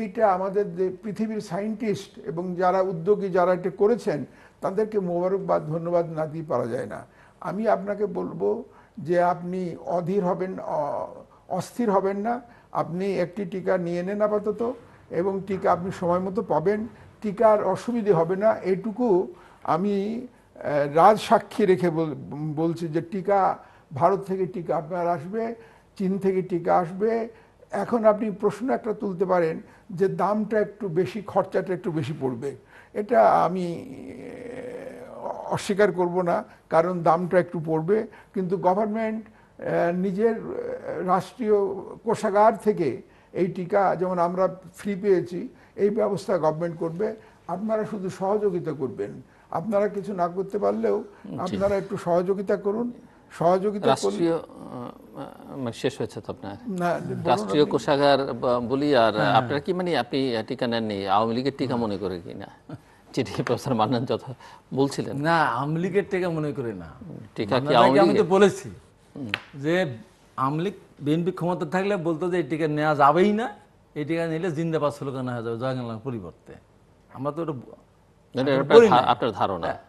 S2: এইটা আমাদের যে পৃথিবীর সায়েন্টিস্ট এবং যারা উদ্যোগী যারা এটা করেছেন তাদেরকে মোবারকবাদ ধন্যবাদ না দিয়ে পারা যায় না আমি আপনাকে বলবো যে আপনি অধীর হবেন অস্থির হবেন না আপনি একটি টিকা নিয়ে নেন আপাতত এবং টিকা আপনি সময় মতো পাবেন টিকার অসুবিধে হবে না এটুকু আমি রাজ সাক্ষী রেখে বলছি যে টিকা ভারত থেকে টিকা আপনার আসবে চীন থেকে টিকা আসবে এখন আপনি প্রশ্ন একটা তুলতে পারেন যে দামটা একটু বেশি খরচাটা একটু বেশি পড়বে এটা আমি অস্বীকার করব না কারণ দামটা একটু পড়বে কিন্তু গভর্নমেন্ট নিজের রাষ্ট্রীয় কোষাগার থেকে এই টিকা যেমন আমরা ফ্রি পেয়েছি এই ব্যবস্থা গভর্নমেন্ট করবে আপনারা শুধু সহযোগিতা করবেন আপনারা কিছু না করতে পারলেও আপনারা একটু সহযোগিতা করুন সহযোগিতা রাষ্ট্রীয়
S1: মানে শেষ হয়েছে তো আপনার রাষ্ট্রীয় কোষাগার বলি আর হ্যাঁ। আপনারা কি মানে আপনি টিকা নেননি আওয়ামী লীগের টিকা মনে করে কিনা টিকা নিলে ধারণা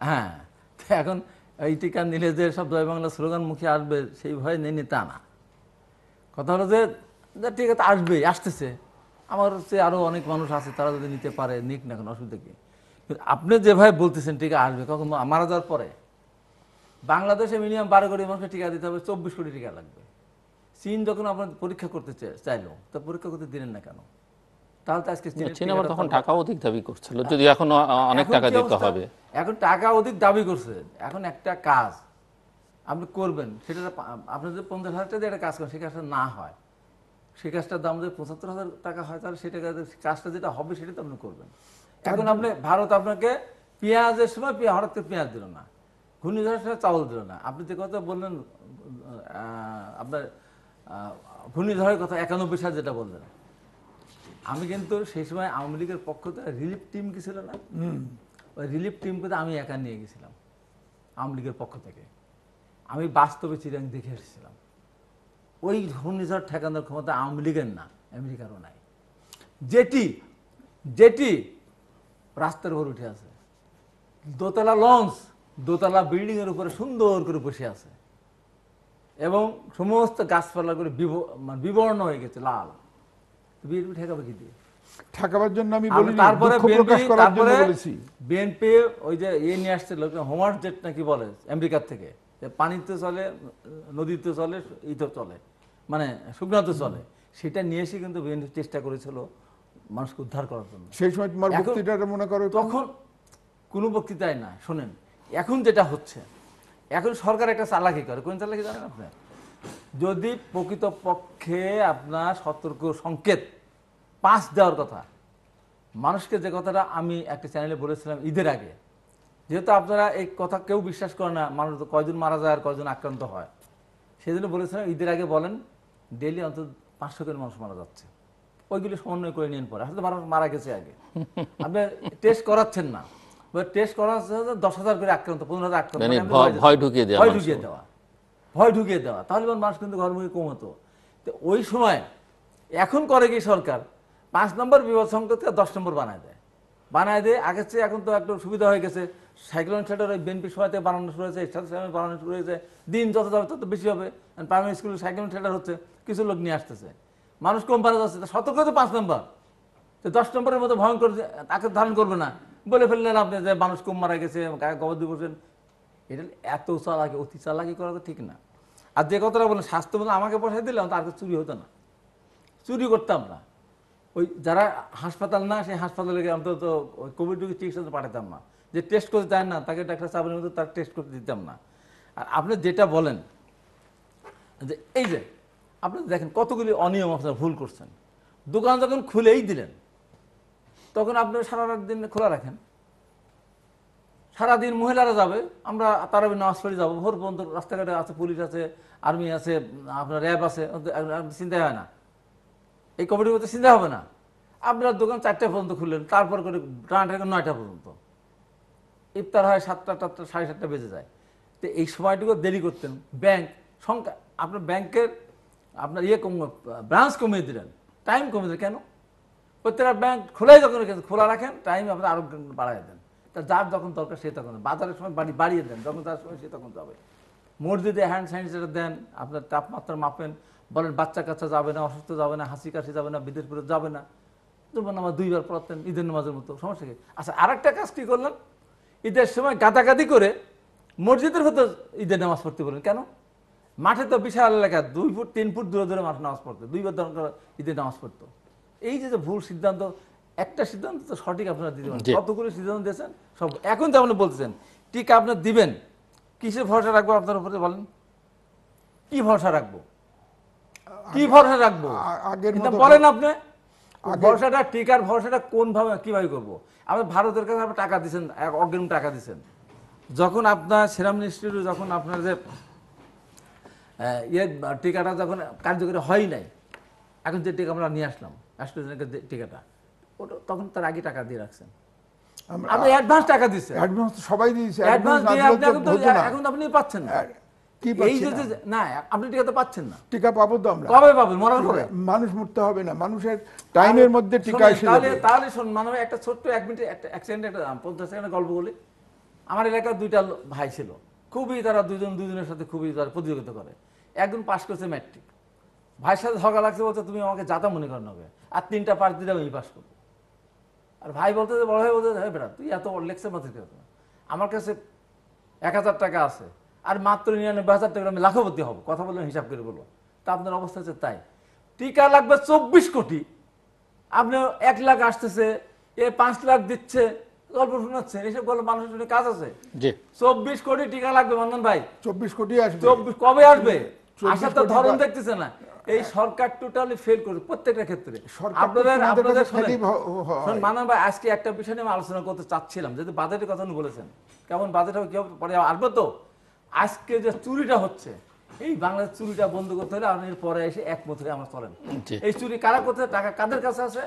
S1: হ্যাঁ, হ্যাঁ।
S3: এখন এই টিকা নিলে যে সব জয় বাংলা স্লোগান মুখে আসবে সেই ভয় নেই তা না কথা হলো যে ঠিক আছে আসবেই আসতেছে আমার হচ্ছে অনেক মানুষ আছে তারা যদি নিতে পারে নিক না এখন অসুবিধা কি আপনি যেভাবে বলতেছেন টিকা আসবে কখন মারা যাওয়ার পরে বাংলাদেশে মিনিমাম বারো কোটি মানুষকে টিকা দিতে হবে চব্বিশ কোটি টিকা লাগবে চীন যখন আপনার পরীক্ষা করতে চাইলো তো পরীক্ষা করতে দিলেন না কেন টাকা অধিক দাবি করছে এখন একটা কাজ আপনি করবেন সেটা আপনি যদি হাজার টাকা একটা কাজটা না হয় কাজটার দাম পঁচাত্তর হাজার টাকা হয় তাহলে সেটা কাজটা যেটা হবে সেটা তো আপনি করবেন এখন আপনি ভারত আপনাকে পেঁয়াজের সময় হঠাৎ করে পেঁয়াজ দিল না ঘূর্ণিঝড়ের সময় চাউল দিল না আপনি যে কথা বললেন আপনার ঘূর্ণিঝড়ের কথা একানব্বই সাল যেটা বললেন আমি কিন্তু সেই সময় আওয়ামী লীগের পক্ষ থেকে রিলিফ টিম কি ছিল না ওই রিলিফ টিম কিন্তু আমি একা নিয়ে গেছিলাম আওয়ামী লীগের পক্ষ থেকে আমি বাস্তবে চিরাং দেখে এসেছিলাম ওই ঘূর্ণিঝড় ঠেকানোর ক্ষমতা আওয়ামী লীগের না আমেরিকারও নাই যেটি যেটি রাস্তার উপর উঠে আছে দোতলা লঞ্চ দোতলা বিল্ডিংয়ের উপরে সুন্দর করে বসে আছে এবং সমস্ত করে মানে বিবর্ণ হয়ে গেছে লাল বিএনপি ঠেকাবে কি দিয়ে
S2: ঠেকাবার জন্য আমি বলি তারপরে
S3: বিএনপি ওই যে নিয়ে আসছে হোমার জেট নাকি বলে আমেরিকার থেকে পানিতে চলে নদীতে চলে ইতে চলে মানে শুকনাতে চলে সেটা নিয়ে এসে কিন্তু বিএনপি চেষ্টা করেছিল
S2: মানুষকে উদ্ধার করার জন্য সেই সময় তোমার বক্তৃতাটা মনে করো তখন
S3: কোনো বক্তৃতায় না শোনেন এখন যেটা হচ্ছে এখন সরকার একটা চালাকি করে কোন চালাকি জানেন আপনি যদি প্রকৃতপক্ষে আপনার সতর্ক সংকেত পাস দেওয়ার কথা মানুষকে যে কথাটা আমি একটা চ্যানেলে বলেছিলাম ঈদের আগে যেহেতু আপনারা এই কথা কেউ বিশ্বাস করে না মানুষ কয়জন মারা যায় আর কয়জন আক্রান্ত হয় সেই জন্য বলেছিলাম ঈদের আগে বলেন ডেলি অন্তত পাঁচশো করে মানুষ মারা যাচ্ছে ওইগুলি সমন্বয় করে নিন পরে আসলে মারা গেছে আগে আপনি টেস্ট করাচ্ছেন না টেস্ট করা দশ হাজার করে আক্রান্ত পনেরো হাজার আক্রান্ত মানে মানে ভয় ঢুকিয়ে দেওয়া ভয় ঢুকিয়ে দেওয়া ভয় ঢুকিয়ে দেওয়া তাহলে মানুষ কিন্তু ঘরমুখী কম হতো তো ওই সময় এখন করে কি সরকার পাঁচ নম্বর বিপদ সংকেতকে দশ নম্বর বানায় দেয় বানায় দেয় আগে চেয়ে এখন তো একটু সুবিধা হয়ে গেছে সাইক্লোন সেটার ওই বিএনপি সময়তে বানানো শুরু হয়েছে স্টার সেভেন বানানো শুরু হয়েছে দিন যত যাবে তত বেশি হবে প্রাইমারি স্কুলে সাইক্লোন সেটার হচ্ছে কিছু লোক নিয়ে আসতেছে মানুষ কম পারা যাচ্ছে শতকে তো পাঁচ নম্বর তো দশ নম্বরের মতো ভয়ঙ্কর তাকে ধারণ করবে না বলে ফেললেন আপনি যে মানুষ কম মারা গেছে গবাদি করছেন এটা এত চালাকি অতি চালাকি করা তো ঠিক না আর যে কথাটা বলেন স্বাস্থ্য মতো আমাকে পয়সা দিলাম তার চুরি হতো না চুরি করতাম না ওই যারা হাসপাতাল না সেই হাসপাতালে গিয়ে অন্তত কোভিড চিকিৎসা তো পাঠাতাম না যে টেস্ট করতে চায় না তাকে ডাক্তার সাহেবের মতো তার টেস্ট করতে দিতাম না আর আপনি যেটা বলেন যে এই যে আপনি দেখেন কতগুলি অনিয়ম আপনারা ভুল করছেন দোকান যখন খুলেই দিলেন তখন আপনি সারা রাত দিন খোলা রাখেন সারাদিন মহিলারা যাবে আমরা তারাবি নামাজ পড়ে যাবো ভোর পর্যন্ত রাস্তাঘাটে আছে পুলিশ আছে আর্মি আছে আপনার র্যাব আছে চিন্তা হয় না এই কমিটির মধ্যে চিন্তা হবে না আপনার দোকান চারটে পর্যন্ত খুললেন তারপর করে টানাটা নয়টা পর্যন্ত ইফতার হয় সাতটা টাতটা সাড়ে সাতটা বেজে যায় তো এই সময়টুকু দেরি করতেন ব্যাংক সংখ্যা আপনার ব্যাংকের আপনার ইয়ে কম ব্রাঞ্চ কমিয়ে দিলেন টাইম কমিয়ে দিলেন কেন প্রত্যেকটা ব্যাংক খোলাই যখন রেখেন খোলা রাখেন টাইম আপনার আরও বাড়াই দেন তা যার যখন দরকার সে তখন বাজারের সময় বাড়ি বাড়িয়ে দেন যখন তার সময় সে তখন যাবে মসজিদে হ্যান্ড স্যানিটাইজার দেন আপনার তাপমাত্রা মাপেন বলেন বাচ্চা কাচ্চা যাবে না অসুস্থ যাবে না হাসি কাশি যাবে না বিদেশ বিরোধ যাবে না দুর্বার নামাজ দুইবার পড়াতেন ঈদের নামাজের মতো সমস্যা কি আচ্ছা আরেকটা কাজ কী করলেন ঈদের সময় গাদাগাদি করে মসজিদের ভেতর ঈদের নামাজ পড়তে বলেন কেন মাঠে তো বিশাল এলাকা দুই ফুট তিন ফুট দূরে দূরে মাঠে নামাজ পড়তো দুইবার ধরন ঈদে নামাজ পড়তো এই যে ভুল সিদ্ধান্ত একটা সিদ্ধান্ত তো সঠিক আপনারা দিতে পারেন কতগুলো সিদ্ধান্ত দিয়েছেন সব এখন তো আপনি বলতেছেন টিকা আপনার দিবেন কিসে ভরসা রাখবো আপনার উপরে বলেন কি ভরসা রাখবো কি ভরসা রাখবো বলেন আপনি ভরসাটা টিকার ভরসাটা কোন ভাবে কিভাবে করব। আপনি ভারতের কাছে টাকা দিচ্ছেন অগ্রিম টাকা দিচ্ছেন যখন আপনার সেরাম ইনস্টিটিউটে যখন আপনার যে ইয়ে, টিকাটা যখন কার্যকরী হয় নাই এখন যে টিকা আমরা নিয়ে আসলাম অ্যাস্ট্রোজেনেকের টিকাটা ওটা তখন তার আগে টাকা দিয়ে রাখছেন আপনি অ্যাডভান্স টাকা দিচ্ছেন
S2: অ্যাডভান্স সবাই দিয়েছে অ্যাডভান্স দিয়ে আপনি এখন আপনি পাচ্ছেন না মধ্যে টিকা তাহলে
S3: মানে একটা ছোট্ট এক একটা অ্যাক্সিডেন্ট একটা গল্প আমার এলাকার দুইটা ভাই ছিল খুবই তারা দুজন দুজনের সাথে খুবই তারা প্রতিযোগিতা করে একজন পাশ করছে ম্যাট্রিক ভাইয়ের সাথে ঝগড়া লাগছে বলতে তুমি আমাকে যাতা মনে করেন হবে আর তিনটা পাশ দিলে আমি পাশ করবো আর ভাই বলতে যে বড় ভাই বলতে হ্যাঁ বেড়া তুই এত লেখছে মাত্র কেউ আমার কাছে এক হাজার টাকা আছে আর মাত্র নিরানব্বই হাজার টাকা আমি লাখপতি হব কথা বললাম হিসাব করে বলবো তা আপনার অবস্থা হচ্ছে তাই টিকা লাগবে চব্বিশ কোটি আপনার এক লাখ আসতেছে এ পাঁচ লাখ দিচ্ছে গল্প শোনাচ্ছেন এসব গল্প মানুষের জন্য কাজ আছে চব্বিশ কোটি টিকা লাগবে মন্দন ভাই চব্বিশ কোটি কবে আসবে আসার তো ধরন দেখতেছে না এই সরকার টোটালি ফেল প্রত্যেকটা ক্ষেত্রে মানন ভাই আজকে একটা বিষয় নিয়ে আলোচনা করতে চাচ্ছিলাম যেহেতু বাজেটের কথা বলেছেন কেমন বাজেট হবে পরে আসবে তো আজকে যে চুরিটা হচ্ছে এই বাংলাদেশ চুরিটা বন্ধ করতে হলে আপনি পরে এসে এক বছরে আমরা চলেন এই চুরি কারা করতে টাকা কাদের কাছে আছে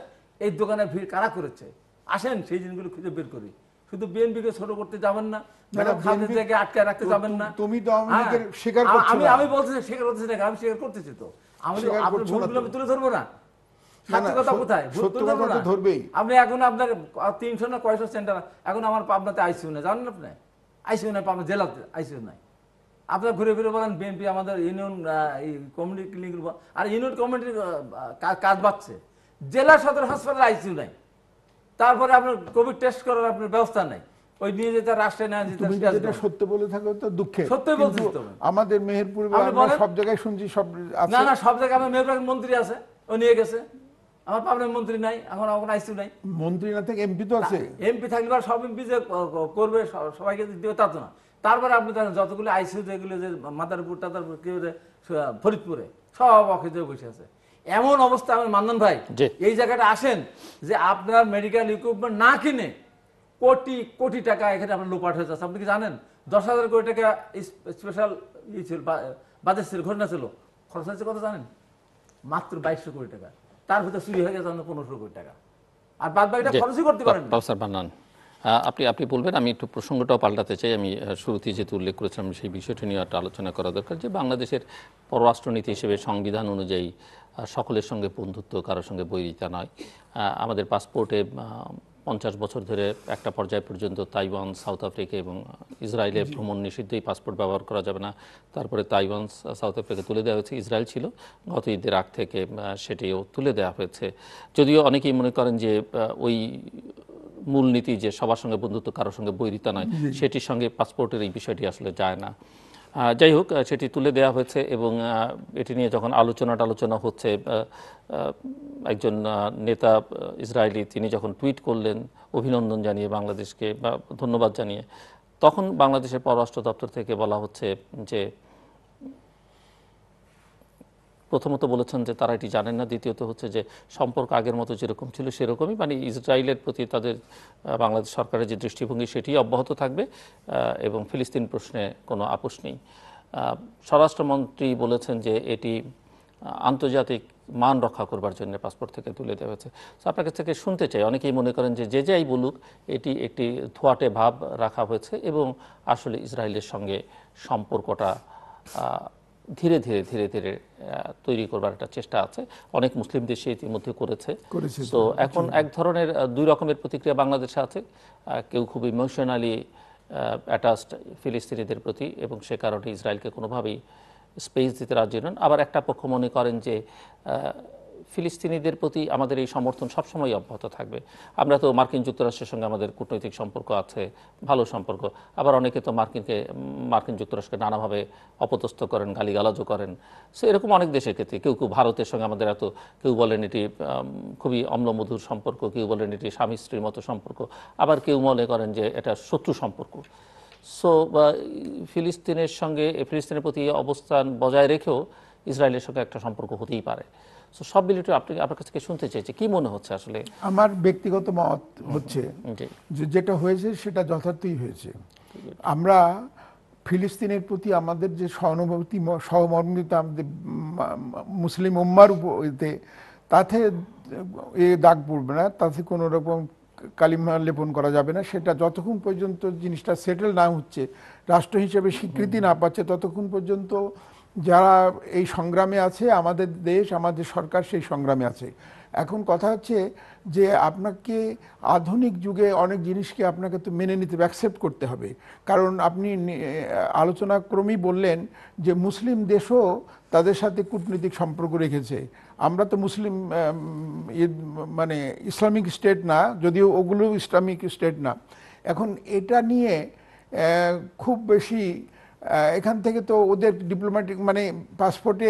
S3: এই দোকানের ভিড় কারা করেছে আসেন সেই জিনিসগুলো খুঁজে বের করি শুধু বিএনপি কে ছোট করতে যাবেন না আটকে রাখতে যাবেন না তুমি তো হ্যাঁ। আমি আমি বলতেছি স্বীকার করতেছি না আমি স্বীকার করতেছি তো ভুলগুলো আমি তুলে ধরবো না আপনার তিনশো না সেন্টার এখন আমার জানেন আপনি আইসিউ নাই পাবনা জেলাতে আইসিউ নাই আপনার ঘুরে ফিরে বলেন বিএনপি আমাদের ইউনিয়ন আর ইউনিয়ন কমিটির কাজ বাড়ছে জেলা সদর হাসপাতালে আইসিউ নাই তারপরে আপনার কোভিড টেস্ট করার আপনার ব্যবস্থা নাই ওই নিয়ে যেতে রাষ্ট্রে
S2: না যেতে যেটা সত্য বলে থাকো তো দুঃখে সত্য বলছি আমাদের আমরা সব জায়গায় শুনছি সব না না সব
S3: জায়গায় মন্ত্রী আছে ও নিয়ে গেছে আমার মন্ত্রী নাই এখন আমার আইসিউ নাই
S2: মন্ত্রী না থেকে এমপি তো আছে
S3: এমপি থাকলে সব এমপি যে করবে সবাইকে দিতে তা তো না তারপরে আপনি জানেন যতগুলো আইসিউ যেগুলো যে মাদারপুর টাদারপুর কেউ ফরিদপুরে সব অক্ষে বসে আছে এমন অবস্থা আমার মান্দন ভাই এই জায়গাটা আসেন যে আপনার মেডিকেল ইকুইপমেন্ট না কিনে কোটি কোটি টাকা এখানে আপনার লোপাট হয়ে যাচ্ছে আপনি কি জানেন দশ হাজার কোটি টাকা স্পেশাল ইয়ে ছিল বাজেট ছিল ঘটনা ছিল খরচ হয়েছে কথা জানেন মাত্র বাইশশো কোটি টাকা তার ভিতরে চুরি হয়ে গেছে পনেরোশো কোটি টাকা আর বাদ বাকিটা খরচই করতে পারেন
S1: আপনি আপনি বলবেন আমি একটু প্রসঙ্গটাও পাল্টাতে চাই আমি শুরুতেই যেহেতু উল্লেখ করেছিলাম সেই বিষয়টি নিয়ে একটা আলোচনা করা দরকার যে বাংলাদেশের পররাষ্ট্রনীতি হিসেবে সংবিধান অনুযায়ী সকলের সঙ্গে বন্ধুত্ব কারোর সঙ্গে বৈরিতা নয় আমাদের পাসপোর্টে পঞ্চাশ বছর ধরে একটা পর্যায় পর্যন্ত তাইওয়ান সাউথ আফ্রিকা এবং ইসরায়েলে ভ্রমণ নিষিদ্ধই পাসপোর্ট ব্যবহার করা যাবে না তারপরে তাইওয়ান সাউথ আফ্রিকা তুলে দেওয়া হয়েছে ইসরায়েল ছিল গত ঈদের আগ থেকে সেটিও তুলে দেওয়া হয়েছে যদিও অনেকেই মনে করেন যে ওই মূলনীতি যে সবার সঙ্গে বন্ধুত্ব কারোর সঙ্গে বৈরিতা নয় সেটির সঙ্গে পাসপোর্টের এই বিষয়টি আসলে যায় না যাই হোক সেটি তুলে দেওয়া হয়েছে এবং এটি নিয়ে যখন আলোচনা টালোচনা হচ্ছে একজন নেতা ইসরায়েলি তিনি যখন টুইট করলেন অভিনন্দন জানিয়ে বাংলাদেশকে বা ধন্যবাদ জানিয়ে তখন বাংলাদেশের পররাষ্ট্র দপ্তর থেকে বলা হচ্ছে যে প্রথমত বলেছেন যে তারা এটি জানেন না দ্বিতীয়ত হচ্ছে যে সম্পর্ক আগের মতো যেরকম ছিল সেরকমই মানে ইসরায়েলের প্রতি তাদের বাংলাদেশ সরকারের যে দৃষ্টিভঙ্গি সেটি অব্যাহত থাকবে এবং ফিলিস্তিন প্রশ্নে কোনো আপোষ নেই স্বরাষ্ট্রমন্ত্রী বলেছেন যে এটি আন্তর্জাতিক মান রক্ষা করবার জন্য পাসপোর্ট থেকে তুলে দেওয়া হয়েছে তো আপনার কাছ থেকে শুনতে চাই অনেকেই মনে করেন যে যে যাই বলুক এটি একটি থোয়াটে ভাব রাখা হয়েছে এবং আসলে ইসরায়েলের সঙ্গে সম্পর্কটা ধীরে ধীরে ধীরে ধীরে তৈরি করবার একটা চেষ্টা আছে অনেক মুসলিম দেশে ইতিমধ্যে করেছে তো এখন আচ্ছা। এক ধরনের দুই রকমের প্রতিক্রিয়া বাংলাদেশে আছে কেউ খুব ইমোশনালি অ্যাটাচড ফিলিস্তিনিদের প্রতি এবং সে কারণে ইসরায়েলকে কোনোভাবেই স্পেস দিতে রাজি নন আবার একটা পক্ষ মনে করেন যে ফিলিস্তিনিদের প্রতি আমাদের এই সমর্থন সবসময় অব্যাহত থাকবে আমরা তো মার্কিন যুক্তরাষ্ট্রের সঙ্গে আমাদের কূটনৈতিক সম্পর্ক আছে ভালো সম্পর্ক আবার অনেকে তো মার্কিনকে মার্কিন যুক্তরাষ্ট্রকে নানাভাবে অপদস্থ করেন গালিগালাজও করেন সে এরকম অনেক দেশের ক্ষেত্রে কেউ কেউ ভারতের সঙ্গে আমাদের এত কেউ বলেন এটি খুবই অম্লমধুর সম্পর্ক কেউ বলেন এটি স্বামী স্ত্রীর মতো সম্পর্ক আবার কেউ মনে করেন যে এটা শত্রু সম্পর্ক সো ফিলিস্তিনের সঙ্গে ফিলিস্তিনের প্রতি অবস্থান বজায় রেখেও ইসরায়েলের সঙ্গে একটা সম্পর্ক হতেই পারে সব রিলেটেড আপনি আপনার কাছ থেকে শুনতে চাইছি কি মনে হচ্ছে আসলে
S2: আমার ব্যক্তিগত মত হচ্ছে যে যেটা হয়েছে সেটা যথার্থই হয়েছে আমরা ফিলিস্তিনের প্রতি আমাদের যে সহানুভূতি সহমর্মিত আমাদের মুসলিম উম্মার উপরতে তাতে এ দাগ পড়বে না তাতে কোনো রকম কালিমা লেপন করা যাবে না সেটা যতক্ষণ পর্যন্ত জিনিসটা সেটেল না হচ্ছে রাষ্ট্র হিসেবে স্বীকৃতি না পাচ্ছে ততক্ষণ পর্যন্ত যারা এই সংগ্রামে আছে আমাদের দেশ আমাদের সরকার সেই সংগ্রামে আছে এখন কথা হচ্ছে যে আপনাকে আধুনিক যুগে অনেক জিনিসকে আপনাকে তো মেনে নিতে অ্যাকসেপ্ট করতে হবে কারণ আপনি আলোচনাক্রমেই বললেন যে মুসলিম দেশও তাদের সাথে কূটনৈতিক সম্পর্ক রেখেছে আমরা তো মুসলিম মানে ইসলামিক স্টেট না যদিও ওগুলো ইসলামিক স্টেট না এখন এটা নিয়ে খুব বেশি এখান থেকে তো ওদের ডিপ্লোম্যাটিক মানে পাসপোর্টে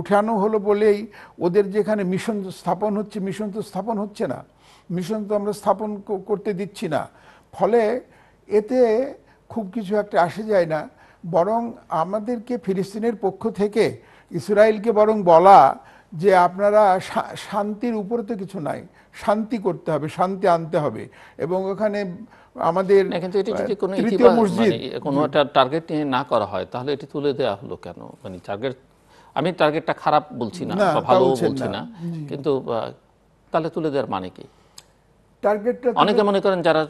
S2: উঠানো হলো বলেই ওদের যেখানে মিশন স্থাপন হচ্ছে মিশন তো স্থাপন হচ্ছে না মিশন তো আমরা স্থাপন করতে দিচ্ছি না ফলে এতে খুব কিছু একটা আসে যায় না বরং আমাদেরকে ফিলিস্তিনের পক্ষ থেকে ইসরায়েলকে বরং বলা যে আপনারা শান্তির উপরে তো কিছু নাই শান্তি করতে হবে শান্তি আনতে হবে এবং ওখানে আমাদের কিন্তু যদি কোনো মসজিদ মানে কোনো একটা
S1: টার্গেট নিয়ে না করা হয় তাহলে এটি তুলে দেওয়া হলো কেন মানে টার্গেট আমি টার্গেটটা খারাপ বলছি না বা ভালো বলছি না কিন্তু তাহলে তুলে দেওয়ার মানে কি
S2: টার্গেটটা অনেকে মনে
S1: করেন যারা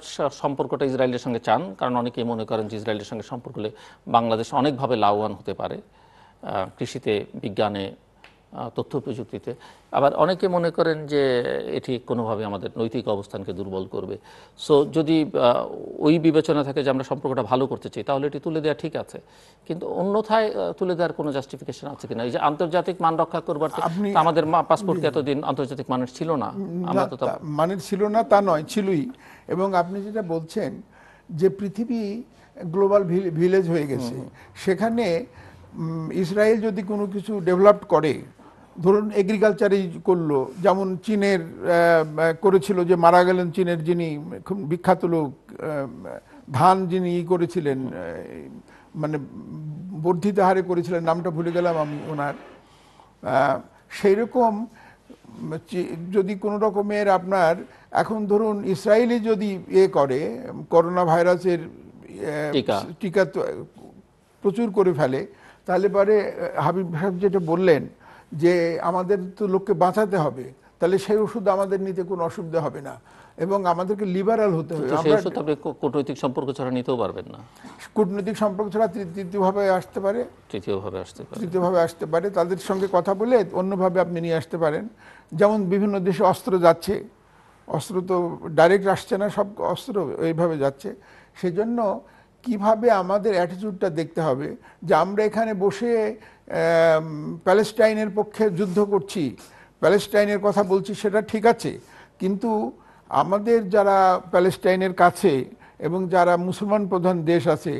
S1: সম্পর্কটা ইসরায়েলের সঙ্গে চান কারণ অনেকেই মনে করেন যে ইসরায়েলের সঙ্গে সম্পর্ক হলে বাংলাদেশ অনেকভাবে লাভবান হতে পারে কৃষিতে বিজ্ঞানে তথ্য প্রযুক্তিতে আবার অনেকে মনে করেন যে এটি কোনোভাবে আমাদের নৈতিক অবস্থানকে দুর্বল করবে সো যদি ওই বিবেচনা থাকে যে আমরা সম্পর্কটা ভালো করতে চাই তাহলে এটি তুলে দেওয়া ঠিক আছে কিন্তু অন্যথায় তুলে দেওয়ার কোনো জাস্টিফিকেশন আছে কিনা এই যে আন্তর্জাতিক মান রক্ষা করবার আমাদের পাসপোর্টকে এতদিন আন্তর্জাতিক মানের ছিল না আমরা তো
S2: মানের ছিল না তা নয় ছিলই এবং আপনি যেটা বলছেন যে পৃথিবী গ্লোবাল ভিলেজ হয়ে গেছে সেখানে ইসরায়েল যদি কোনো কিছু ডেভেলপ করে ধরুন এগ্রিকালচারই করলো যেমন চীনের করেছিল যে মারা গেলেন চীনের যিনি খুব বিখ্যাত লোক ধান যিনি ই করেছিলেন মানে বর্ধিত হারে করেছিলেন নামটা ভুলে গেলাম আমি ওনার সেই রকম যদি কোনো রকমের আপনার এখন ধরুন ইসরায়েলি যদি এ ইয়ে করে করোনা ভাইরাসের টিকা প্রচুর করে ফেলে তাহলে পরে হাবিব সাহেব যেটা বললেন যে আমাদের তো লোককে বাঁচাতে হবে তাহলে সেই ওষুধ আমাদের নিতে কোনো অসুবিধা হবে না এবং আমাদেরকে লিবারাল হতে হবে আপনি
S1: কূটনৈতিক সম্পর্ক ছাড়া নিতেও পারবেন না
S2: কূটনৈতিক সম্পর্ক ছাড়া তৃতীয়ভাবে আসতে পারে
S1: তৃতীয়ভাবে আসতে পারে
S2: তৃতীয়ভাবে আসতে পারে তাদের সঙ্গে কথা বলে অন্যভাবে আপনি নিয়ে আসতে পারেন যেমন বিভিন্ন দেশে অস্ত্র যাচ্ছে অস্ত্র তো ডাইরেক্ট আসছে না সব অস্ত্র এইভাবে যাচ্ছে সেজন্য কিভাবে আমাদের অ্যাটিটিউডটা দেখতে হবে যে আমরা এখানে বসে প্যালেস্টাইনের পক্ষে যুদ্ধ করছি প্যালেস্টাইনের কথা বলছি সেটা ঠিক আছে কিন্তু আমাদের যারা প্যালেস্টাইনের কাছে এবং যারা মুসলমান প্রধান দেশ আছে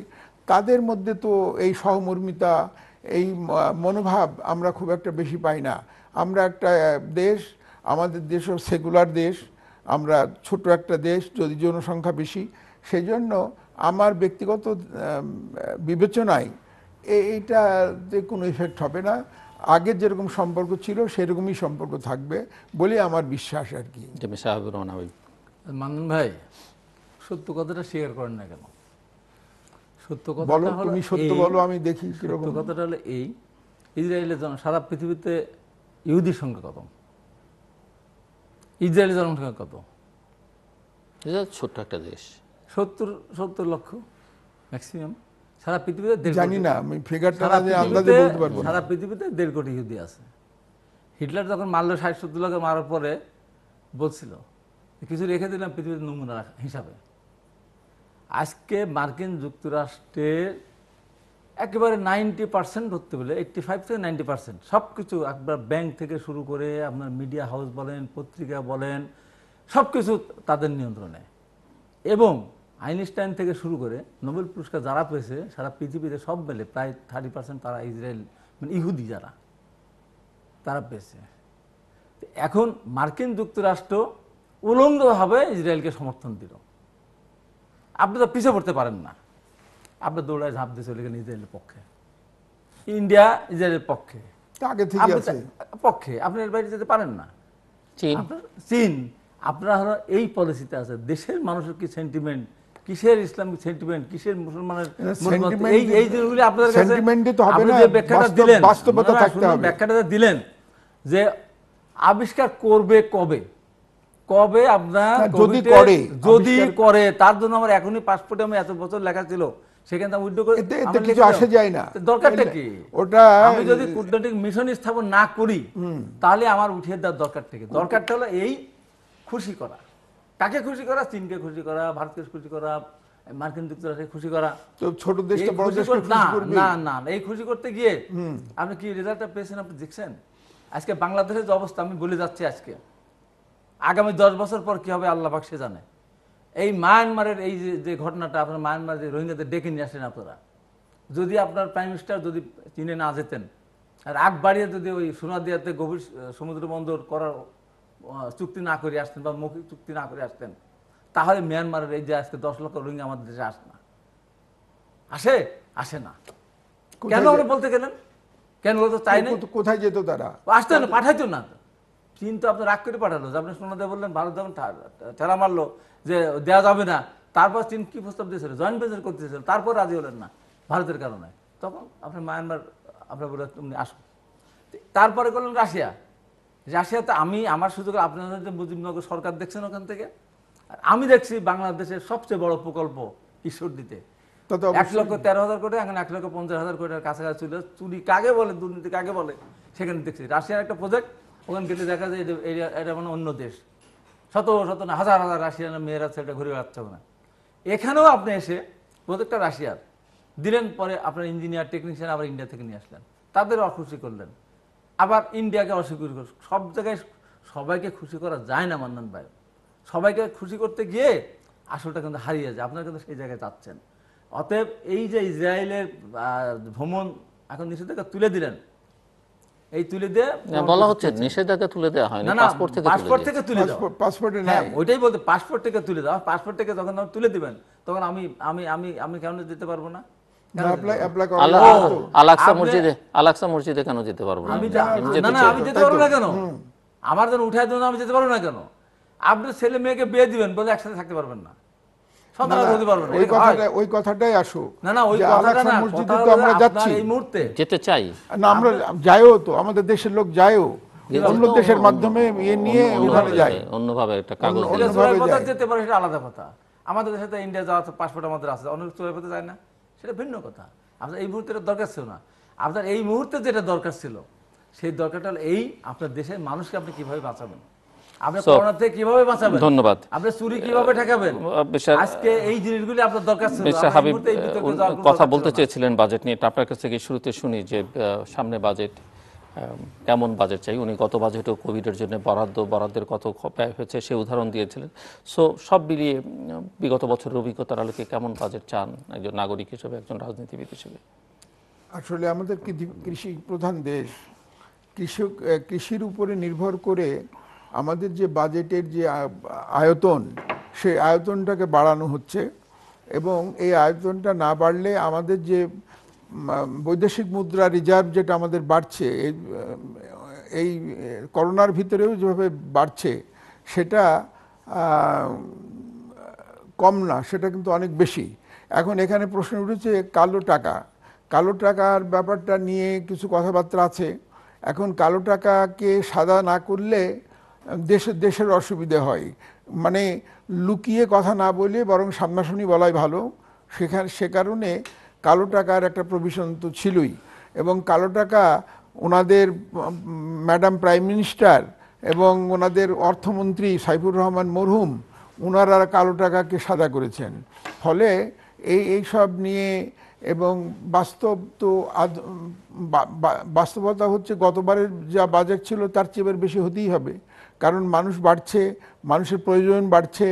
S2: তাদের মধ্যে তো এই সহমর্মিতা এই মনোভাব আমরা খুব একটা বেশি পাই না আমরা একটা দেশ আমাদের দেশ সেকুলার দেশ আমরা ছোট একটা দেশ যদি জনসংখ্যা বেশি সেই জন্য আমার ব্যক্তিগত বিবেচনায় এইটা যে কোনো ইফেক্ট হবে না আগের যেরকম সম্পর্ক ছিল সেরকমই সম্পর্ক থাকবে বলে আমার বিশ্বাস আর কি
S1: সাহাবুর রহমান ভাই
S2: মানন ভাই সত্য
S3: কথাটা শেয়ার করেন না কেন সত্য কথা হলো তুমি সত্য বলো আমি দেখি সত্য কথাটা হলো এই ইসরায়েলের জন সারা পৃথিবীতে ইহুদির সংখ্যা কত ইসরায়েলের জনসংখ্যা কত
S1: ছোট্ট একটা দেশ
S3: সত্তর সত্তর লক্ষ ম্যাক্সিমাম সারা পৃথিবীতে জানি না আমি সারা পৃথিবীতে দেড় কোটি ইহুদি আছে হিটলার যখন মারলো ষাট সত্তর লক্ষ মারার পরে বলছিল কিছু রেখে দিলাম পৃথিবীতে নমুনা হিসাবে আজকে মার্কিন যুক্তরাষ্ট্রে একেবারে নাইনটি পার্সেন্ট ধরতে বলে এইটটি ফাইভ থেকে নাইনটি পার্সেন্ট সব কিছু আপনার ব্যাংক থেকে শুরু করে আপনার মিডিয়া হাউস বলেন পত্রিকা বলেন সব কিছু তাদের নিয়ন্ত্রণে এবং আইনস্টাইন থেকে শুরু করে নোবেল পুরস্কার যারা পেয়েছে সারা পৃথিবীতে সব মেলে প্রায় থার্টি পার্সেন্ট তারা ইসরায়েল মানে ইহুদি যারা তারা পেয়েছে এখন মার্কিন যুক্তরাষ্ট্র উলঙ্গভাবে ইসরায়েলকে সমর্থন দিল আপনি তো পিছিয়ে পড়তে পারেন না আপনি দৌড়ায় ঝাঁপ দিয়ে চলে গেলেন ইসরায়েলের পক্ষে ইন্ডিয়া ইসরায়েলের পক্ষে পক্ষে আপনি এর বাইরে যেতে পারেন না চীন চীন আপনারা এই পলিসিতে আছে দেশের মানুষের কি সেন্টিমেন্ট কিসের ইসলামিক সেন্টিমেন্ট কিসের মুসলমানের এই এই জিনিসগুলি আপনাদের কাছে তো হবে না ব্যাখ্যাটা দিলেন বাস্তবতা থাকতে হবে ব্যাখ্যাটা দিলেন যে আবিষ্কার করবে কবে কবে আপনার যদি করে যদি করে তার জন্য আমার এখনই পাসপোর্টে আমি এত বছর লেখা ছিল সেখানে আমি উইথড্র করে এতে কিছু আসে
S2: যায় না দরকারটা কি
S3: ওটা আমি যদি কূটনৈতিক মিশন স্থাপন না করি তাহলে আমার উঠিয়ে দেওয়ার দরকারটা কি দরকারটা হলো এই খুশি করা কাকে খুশি করা চীনকে খুশি করা ভারতকে খুশি করা মার্কিন যুক্তরাষ্ট্রকে খুশি করা
S2: তো ছোট দেশ না
S3: না এই খুশি করতে গিয়ে আপনি কি রেজাল্টটা পেয়েছেন আপনি দেখছেন আজকে বাংলাদেশের যে অবস্থা আমি বলে যাচ্ছি আজকে আগামী দশ বছর পর কি হবে আল্লাহ পাক সে জানে এই মায়ানমারের এই যে ঘটনাটা আপনার মায়ানমার যে রোহিঙ্গাদের ডেকে নিয়ে আসেন আপনারা যদি আপনার প্রাইম মিনিস্টার যদি চীনে না যেতেন আর আগ বাড়িয়ে যদি ওই সোনাদিয়াতে গভীর সমুদ্র বন্দর করার চুক্তি না করে আসতেন বা মৌখিক চুক্তি না করে আসতেন তাহলে মিয়ানমারের এই যে আজকে দশ লক্ষ রোহিঙ্গা আমাদের দেশে আসে না আসে আসে না কেন আপনি বলতে গেলেন কেন বলতো চাই না
S2: কোথায় যেত তারা
S3: আসতো না পাঠাইতো না চীন তো আপনি রাগ করে পাঠালো যে আপনি সোনাদে বললেন ভারত যখন ঠেলা মারলো যে দেওয়া যাবে না তারপর চীন কি প্রস্তাব দিয়েছিল জয়েন্ট ভেঞ্চার করতে দিয়েছিল তারপর রাজি হলেন না ভারতের কারণে তখন আপনি মায়ানমার আপনার বলে তুমি আসুন তারপরে করলেন রাশিয়া রাশিয়াতে আমি আমার সুযোগ আপনাদের মুজিবনগর সরকার দেখছেন ওখান থেকে আমি দেখছি বাংলাদেশের সবচেয়ে বড় প্রকল্প দিতে এক লক্ষ তেরো হাজার কোটি এখন এক লক্ষ পঞ্চাশ হাজার কোটির কাছাকাছি ছিল চুরি কাকে বলে দুর্নীতি কাকে বলে সেখানে দেখছি রাশিয়ার একটা প্রজেক্ট ওখান গেলে দেখা যায় এটা এটা মানে অন্য দেশ শত শত না হাজার হাজার রাশিয়ান মেয়েরা সেটা ঘুরে বেড়াচ্ছে না এখানেও আপনি এসে প্রজেক্টটা রাশিয়ার দিলেন পরে আপনার ইঞ্জিনিয়ার টেকনিশিয়ান আবার ইন্ডিয়া থেকে নিয়ে আসলেন তাদেরও অখুশি করলেন আবার ইন্ডিয়াকে অস্বীকার সব জায়গায় সবাইকে খুশি করা যায় না মান্নান ভাই সবাইকে খুশি করতে গিয়ে আসলটা কিন্তু হারিয়ে যায় আপনারা কিন্তু সেই জায়গায় যাচ্ছেন অতএব এই যে ইসরায়েলের ভ্রমণ এখন নিষেধাজ্ঞা তুলে দিলেন এই তুলে দিয়ে বলা হচ্ছে
S1: নিষেধাজ্ঞা তুলে দেওয়া হয় না পাসপোর্ট থেকে পাসপোর্ট থেকে তুলে দাও
S3: পাসপোর্টে হ্যাঁ, ওইটাই বলতে পাসপোর্ট থেকে তুলে দাও পাসপোর্ট থেকে যখন তুলে দিবেন তখন আমি আমি আমি আমি কেন যেতে পারবো না ছেলে মেয়েকে বিয়ে একসাথে থাকতে পারবেন না
S2: মসজিদে আমরা যাচ্ছি এই
S1: মুহূর্তে চাই
S2: না আমরা যাইও তো আমাদের দেশের লোক যাইও অন্য দেশের মাধ্যমে ইয়ে নিয়ে
S1: অন্যভাবে একটা কাগজ
S3: যেতে পারে সেটা আলাদা কথা আমাদের দেশে তো ইন্ডিয়া যাওয়ার পাসপোর্ট আমাদের আছে অন্য চোরের যায় না সেটা ভিন্ন কথা আপনার এই মুহূর্তে দরকার ছিল না আপনার এই মুহূর্তে যেটা দরকার ছিল সেই দরকারটা এই আপনার দেশের মানুষকে আপনি কিভাবে বাঁচাবেন কথা বলতে
S1: চেয়েছিলেন বাজেট নিয়ে আপনার কাছ থেকে শুরুতে শুনি যে সামনে বাজেট কেমন বাজেট চাই উনি গত বাজেটেও কোভিডের জন্য বরাদ্দ বরাদ্দের কত ব্যয় হয়েছে সে উদাহরণ দিয়েছিলেন সো সব মিলিয়ে বিগত বছরের অভিজ্ঞতার আলোকে কেমন বাজেট চান একজন নাগরিক হিসেবে একজন রাজনীতিবিদ হিসেবে
S2: আসলে আমাদের কৃষি প্রধান দেশ কৃষক কৃষির উপরে নির্ভর করে আমাদের যে বাজেটের যে আয়তন সেই আয়তনটাকে বাড়ানো হচ্ছে এবং এই আয়তনটা না বাড়লে আমাদের যে বৈদেশিক মুদ্রা রিজার্ভ যেটা আমাদের বাড়ছে এই করোনার ভিতরেও যেভাবে বাড়ছে সেটা কম না সেটা কিন্তু অনেক বেশি এখন এখানে প্রশ্ন উঠেছে কালো টাকা কালো টাকার ব্যাপারটা নিয়ে কিছু কথাবার্তা আছে এখন কালো টাকাকে সাদা না করলে দেশের দেশের অসুবিধে হয় মানে লুকিয়ে কথা না বলে বরং সামনাসামনি বলাই ভালো সেখানে সে কারণে কালো টাকার একটা প্রভিশন তো ছিলই এবং কালো টাকা ওনাদের ম্যাডাম প্রাইম মিনিস্টার এবং ওনাদের অর্থমন্ত্রী সাইফুর রহমান মরহুম ওনারা কালো টাকাকে সাদা করেছেন ফলে এই এইসব নিয়ে এবং বাস্তব তো বাস্তবতা হচ্ছে গতবারের যা বাজেট ছিল তার চেয়ে বেশি হতেই হবে কারণ মানুষ বাড়ছে মানুষের প্রয়োজন বাড়ছে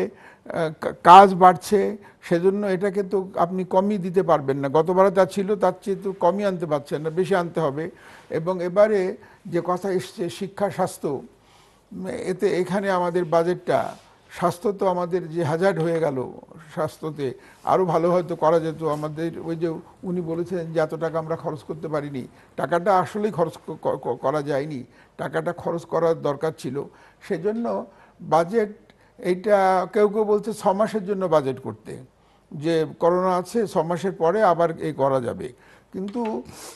S2: কাজ বাড়ছে সেজন্য এটা কিন্তু আপনি কমই দিতে পারবেন না গতবারে যা ছিল তার চেয়ে তো কমই আনতে পারছেন না বেশি আনতে হবে এবং এবারে যে কথা এসছে শিক্ষা স্বাস্থ্য এতে এখানে আমাদের বাজেটটা স্বাস্থ্য তো আমাদের যে হাজার্ড হয়ে গেল স্বাস্থ্যতে আরও ভালো হয়তো করা যেত আমাদের ওই যে উনি বলেছেন যে এত টাকা আমরা খরচ করতে পারিনি টাকাটা আসলেই খরচ করা যায়নি টাকাটা খরচ করার দরকার ছিল সেজন্য বাজেট এইটা কেউ কেউ বলছে ছ মাসের জন্য বাজেট করতে যে করোনা আছে ছ মাসের পরে আবার এই করা যাবে কিন্তু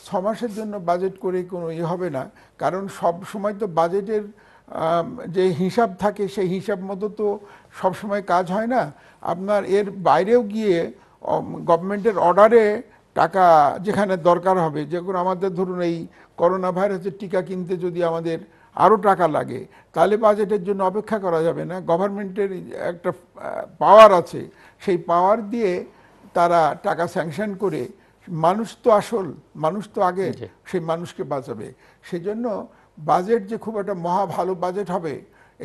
S2: ছ মাসের জন্য বাজেট করে কোনো ইয়ে হবে না কারণ সব সময় তো বাজেটের যে হিসাব থাকে সেই হিসাব মতো তো সবসময় কাজ হয় না আপনার এর বাইরেও গিয়ে গভর্নমেন্টের অর্ডারে টাকা যেখানে দরকার হবে যেগুলো আমাদের ধরুন এই করোনা ভাইরাসের টিকা কিনতে যদি আমাদের আরও টাকা লাগে তাহলে বাজেটের জন্য অপেক্ষা করা যাবে না গভর্নমেন্টের একটা পাওয়ার আছে সেই পাওয়ার দিয়ে তারা টাকা স্যাংশন করে মানুষ তো আসল মানুষ তো আগে সেই মানুষকে বাঁচাবে সেজন্য বাজেট যে খুব একটা মহা ভালো বাজেট হবে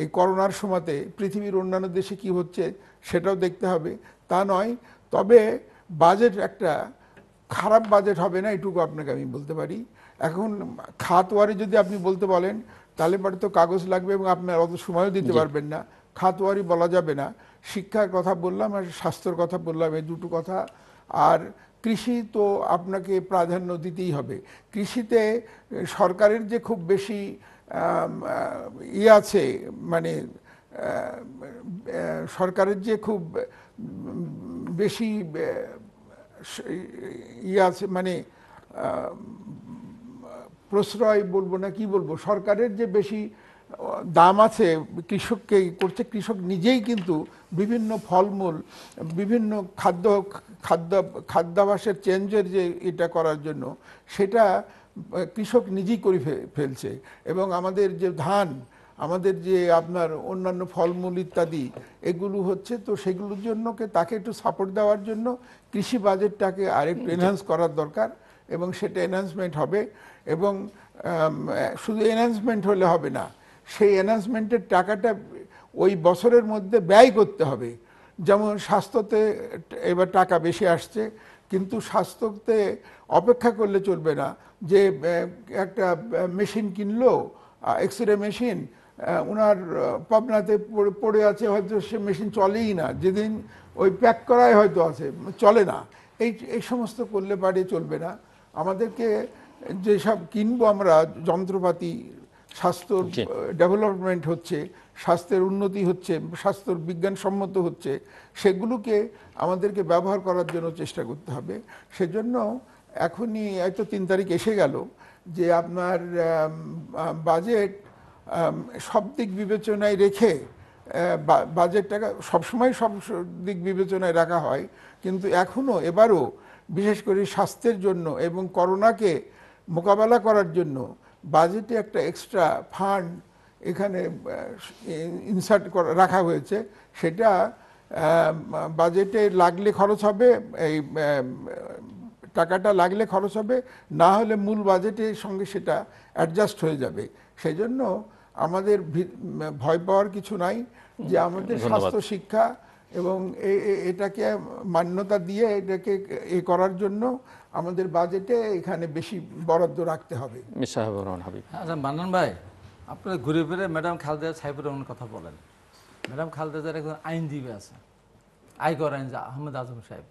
S2: এই করোনার সময়তে পৃথিবীর অন্যান্য দেশে কি হচ্ছে সেটাও দেখতে হবে তা নয় তবে বাজেট একটা খারাপ বাজেট হবে না এটুকু আপনাকে আমি বলতে পারি এখন খাতওয়ারে যদি আপনি বলতে বলেন তাহলে পরে তো কাগজ লাগবে এবং আপনার অত সময়ও দিতে পারবেন না খাতোয়ারি বলা যাবে না শিক্ষার কথা বললাম আর স্বাস্থ্যর কথা বললাম এই দুটো কথা আর কৃষি তো আপনাকে প্রাধান্য দিতেই হবে কৃষিতে সরকারের যে খুব বেশি ইয়ে আছে মানে সরকারের যে খুব বেশি ইয়ে আছে মানে প্রশ্রয় বলবো না কি বলবো সরকারের যে বেশি দাম আছে কৃষককে করছে কৃষক নিজেই কিন্তু বিভিন্ন ফলমূল বিভিন্ন খাদ্য খাদ্য খাদ্যাভাসের চেঞ্জের যে এটা করার জন্য সেটা কৃষক নিজেই করে ফেলছে এবং আমাদের যে ধান আমাদের যে আপনার অন্যান্য ফলমূল ইত্যাদি এগুলো হচ্ছে তো সেগুলোর জন্যকে তাকে একটু সাপোর্ট দেওয়ার জন্য কৃষি বাজেটটাকে আরেকটু এনহ্যান্স করার দরকার এবং সেটা এনহ্যান্সমেন্ট হবে এবং শুধু এনহান্সমেন্ট হলে হবে না সেই এনহান্সমেন্টের টাকাটা ওই বছরের মধ্যে ব্যয় করতে হবে যেমন স্বাস্থ্যতে এবার টাকা বেশি আসছে কিন্তু স্বাস্থ্যতে অপেক্ষা করলে চলবে না যে একটা মেশিন কিনলো রে মেশিন ওনার পাবনাতে পড়ে আছে হয়তো সে মেশিন চলেই না যেদিন ওই প্যাক করাই হয়তো আছে চলে না এই এই সমস্ত করলে পারে চলবে না আমাদেরকে যেসব কিনবো আমরা যন্ত্রপাতি স্বাস্থ্য ডেভেলপমেন্ট হচ্ছে স্বাস্থ্যের উন্নতি হচ্ছে স্বাস্থ্যর বিজ্ঞানসম্মত হচ্ছে সেগুলোকে আমাদেরকে ব্যবহার করার জন্য চেষ্টা করতে হবে সেজন্য এখনই এত তিন তারিখ এসে গেল যে আপনার বাজেট সব দিক বিবেচনায় রেখে বাজেটটাকে সবসময় সব দিক বিবেচনায় রাখা হয় কিন্তু এখনও এবারও বিশেষ করে স্বাস্থ্যের জন্য এবং করোনাকে মোকাবেলা করার জন্য বাজেটে একটা এক্সট্রা ফান্ড এখানে ইনসার্ট রাখা হয়েছে সেটা বাজেটে লাগলে খরচ হবে এই টাকাটা লাগলে খরচ হবে না হলে মূল বাজেটের সঙ্গে সেটা অ্যাডজাস্ট হয়ে যাবে সেই জন্য আমাদের ভয় পাওয়ার কিছু নাই যে আমাদের স্বাস্থ্য শিক্ষা এবং এটাকে মান্যতা দিয়ে এটাকে এ করার জন্য আমাদের বাজেটে এখানে বেশি বরাদ্দ রাখতে হবে
S1: মানন
S3: আচ্ছা ভাই আপনারা ঘুরে ফিরে ম্যাডাম খালেদা সাহেবের রহমান কথা বলেন ম্যাডাম খালেদা যার একজন আইনজীবী আছে আয়কর আইন আহমেদ আজম সাহেব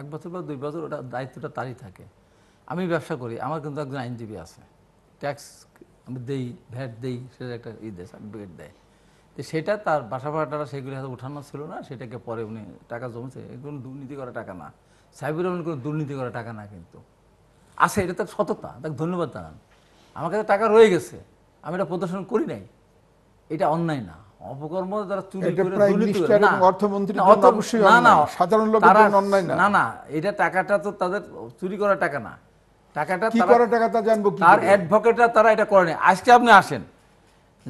S3: এক বছর বা দুই বছর ওটা দায়িত্বটা তারই থাকে আমি ব্যবসা করি আমার কিন্তু একজন আইনজীবী আছে ট্যাক্স আমি দেই ভ্যাট দেই সেটা একটা ই দেয় সার্টিফিকেট দেয় তো সেটা তার বাসা ভাড়াটা সেগুলি হয়তো উঠানো ছিল না সেটাকে পরে উনি টাকা জমেছে এগুলো দুর্নীতি করা টাকা না সাইবুর রহমান কোনো দুর্নীতি করা টাকা না কিন্তু আছে আচ্ছা, এটা তার সততা তাকে ধন্যবাদ জানান আমার কাছে টাকা রয়ে গেছে আমি এটা প্রদর্শন করি নাই এটা অন্যায় না অপকর্ম যারা চুরি না না এটা টাকাটা তো তাদের চুরি করা টাকা না টাকাটা তারা এটা করে আজকে আপনি আসেন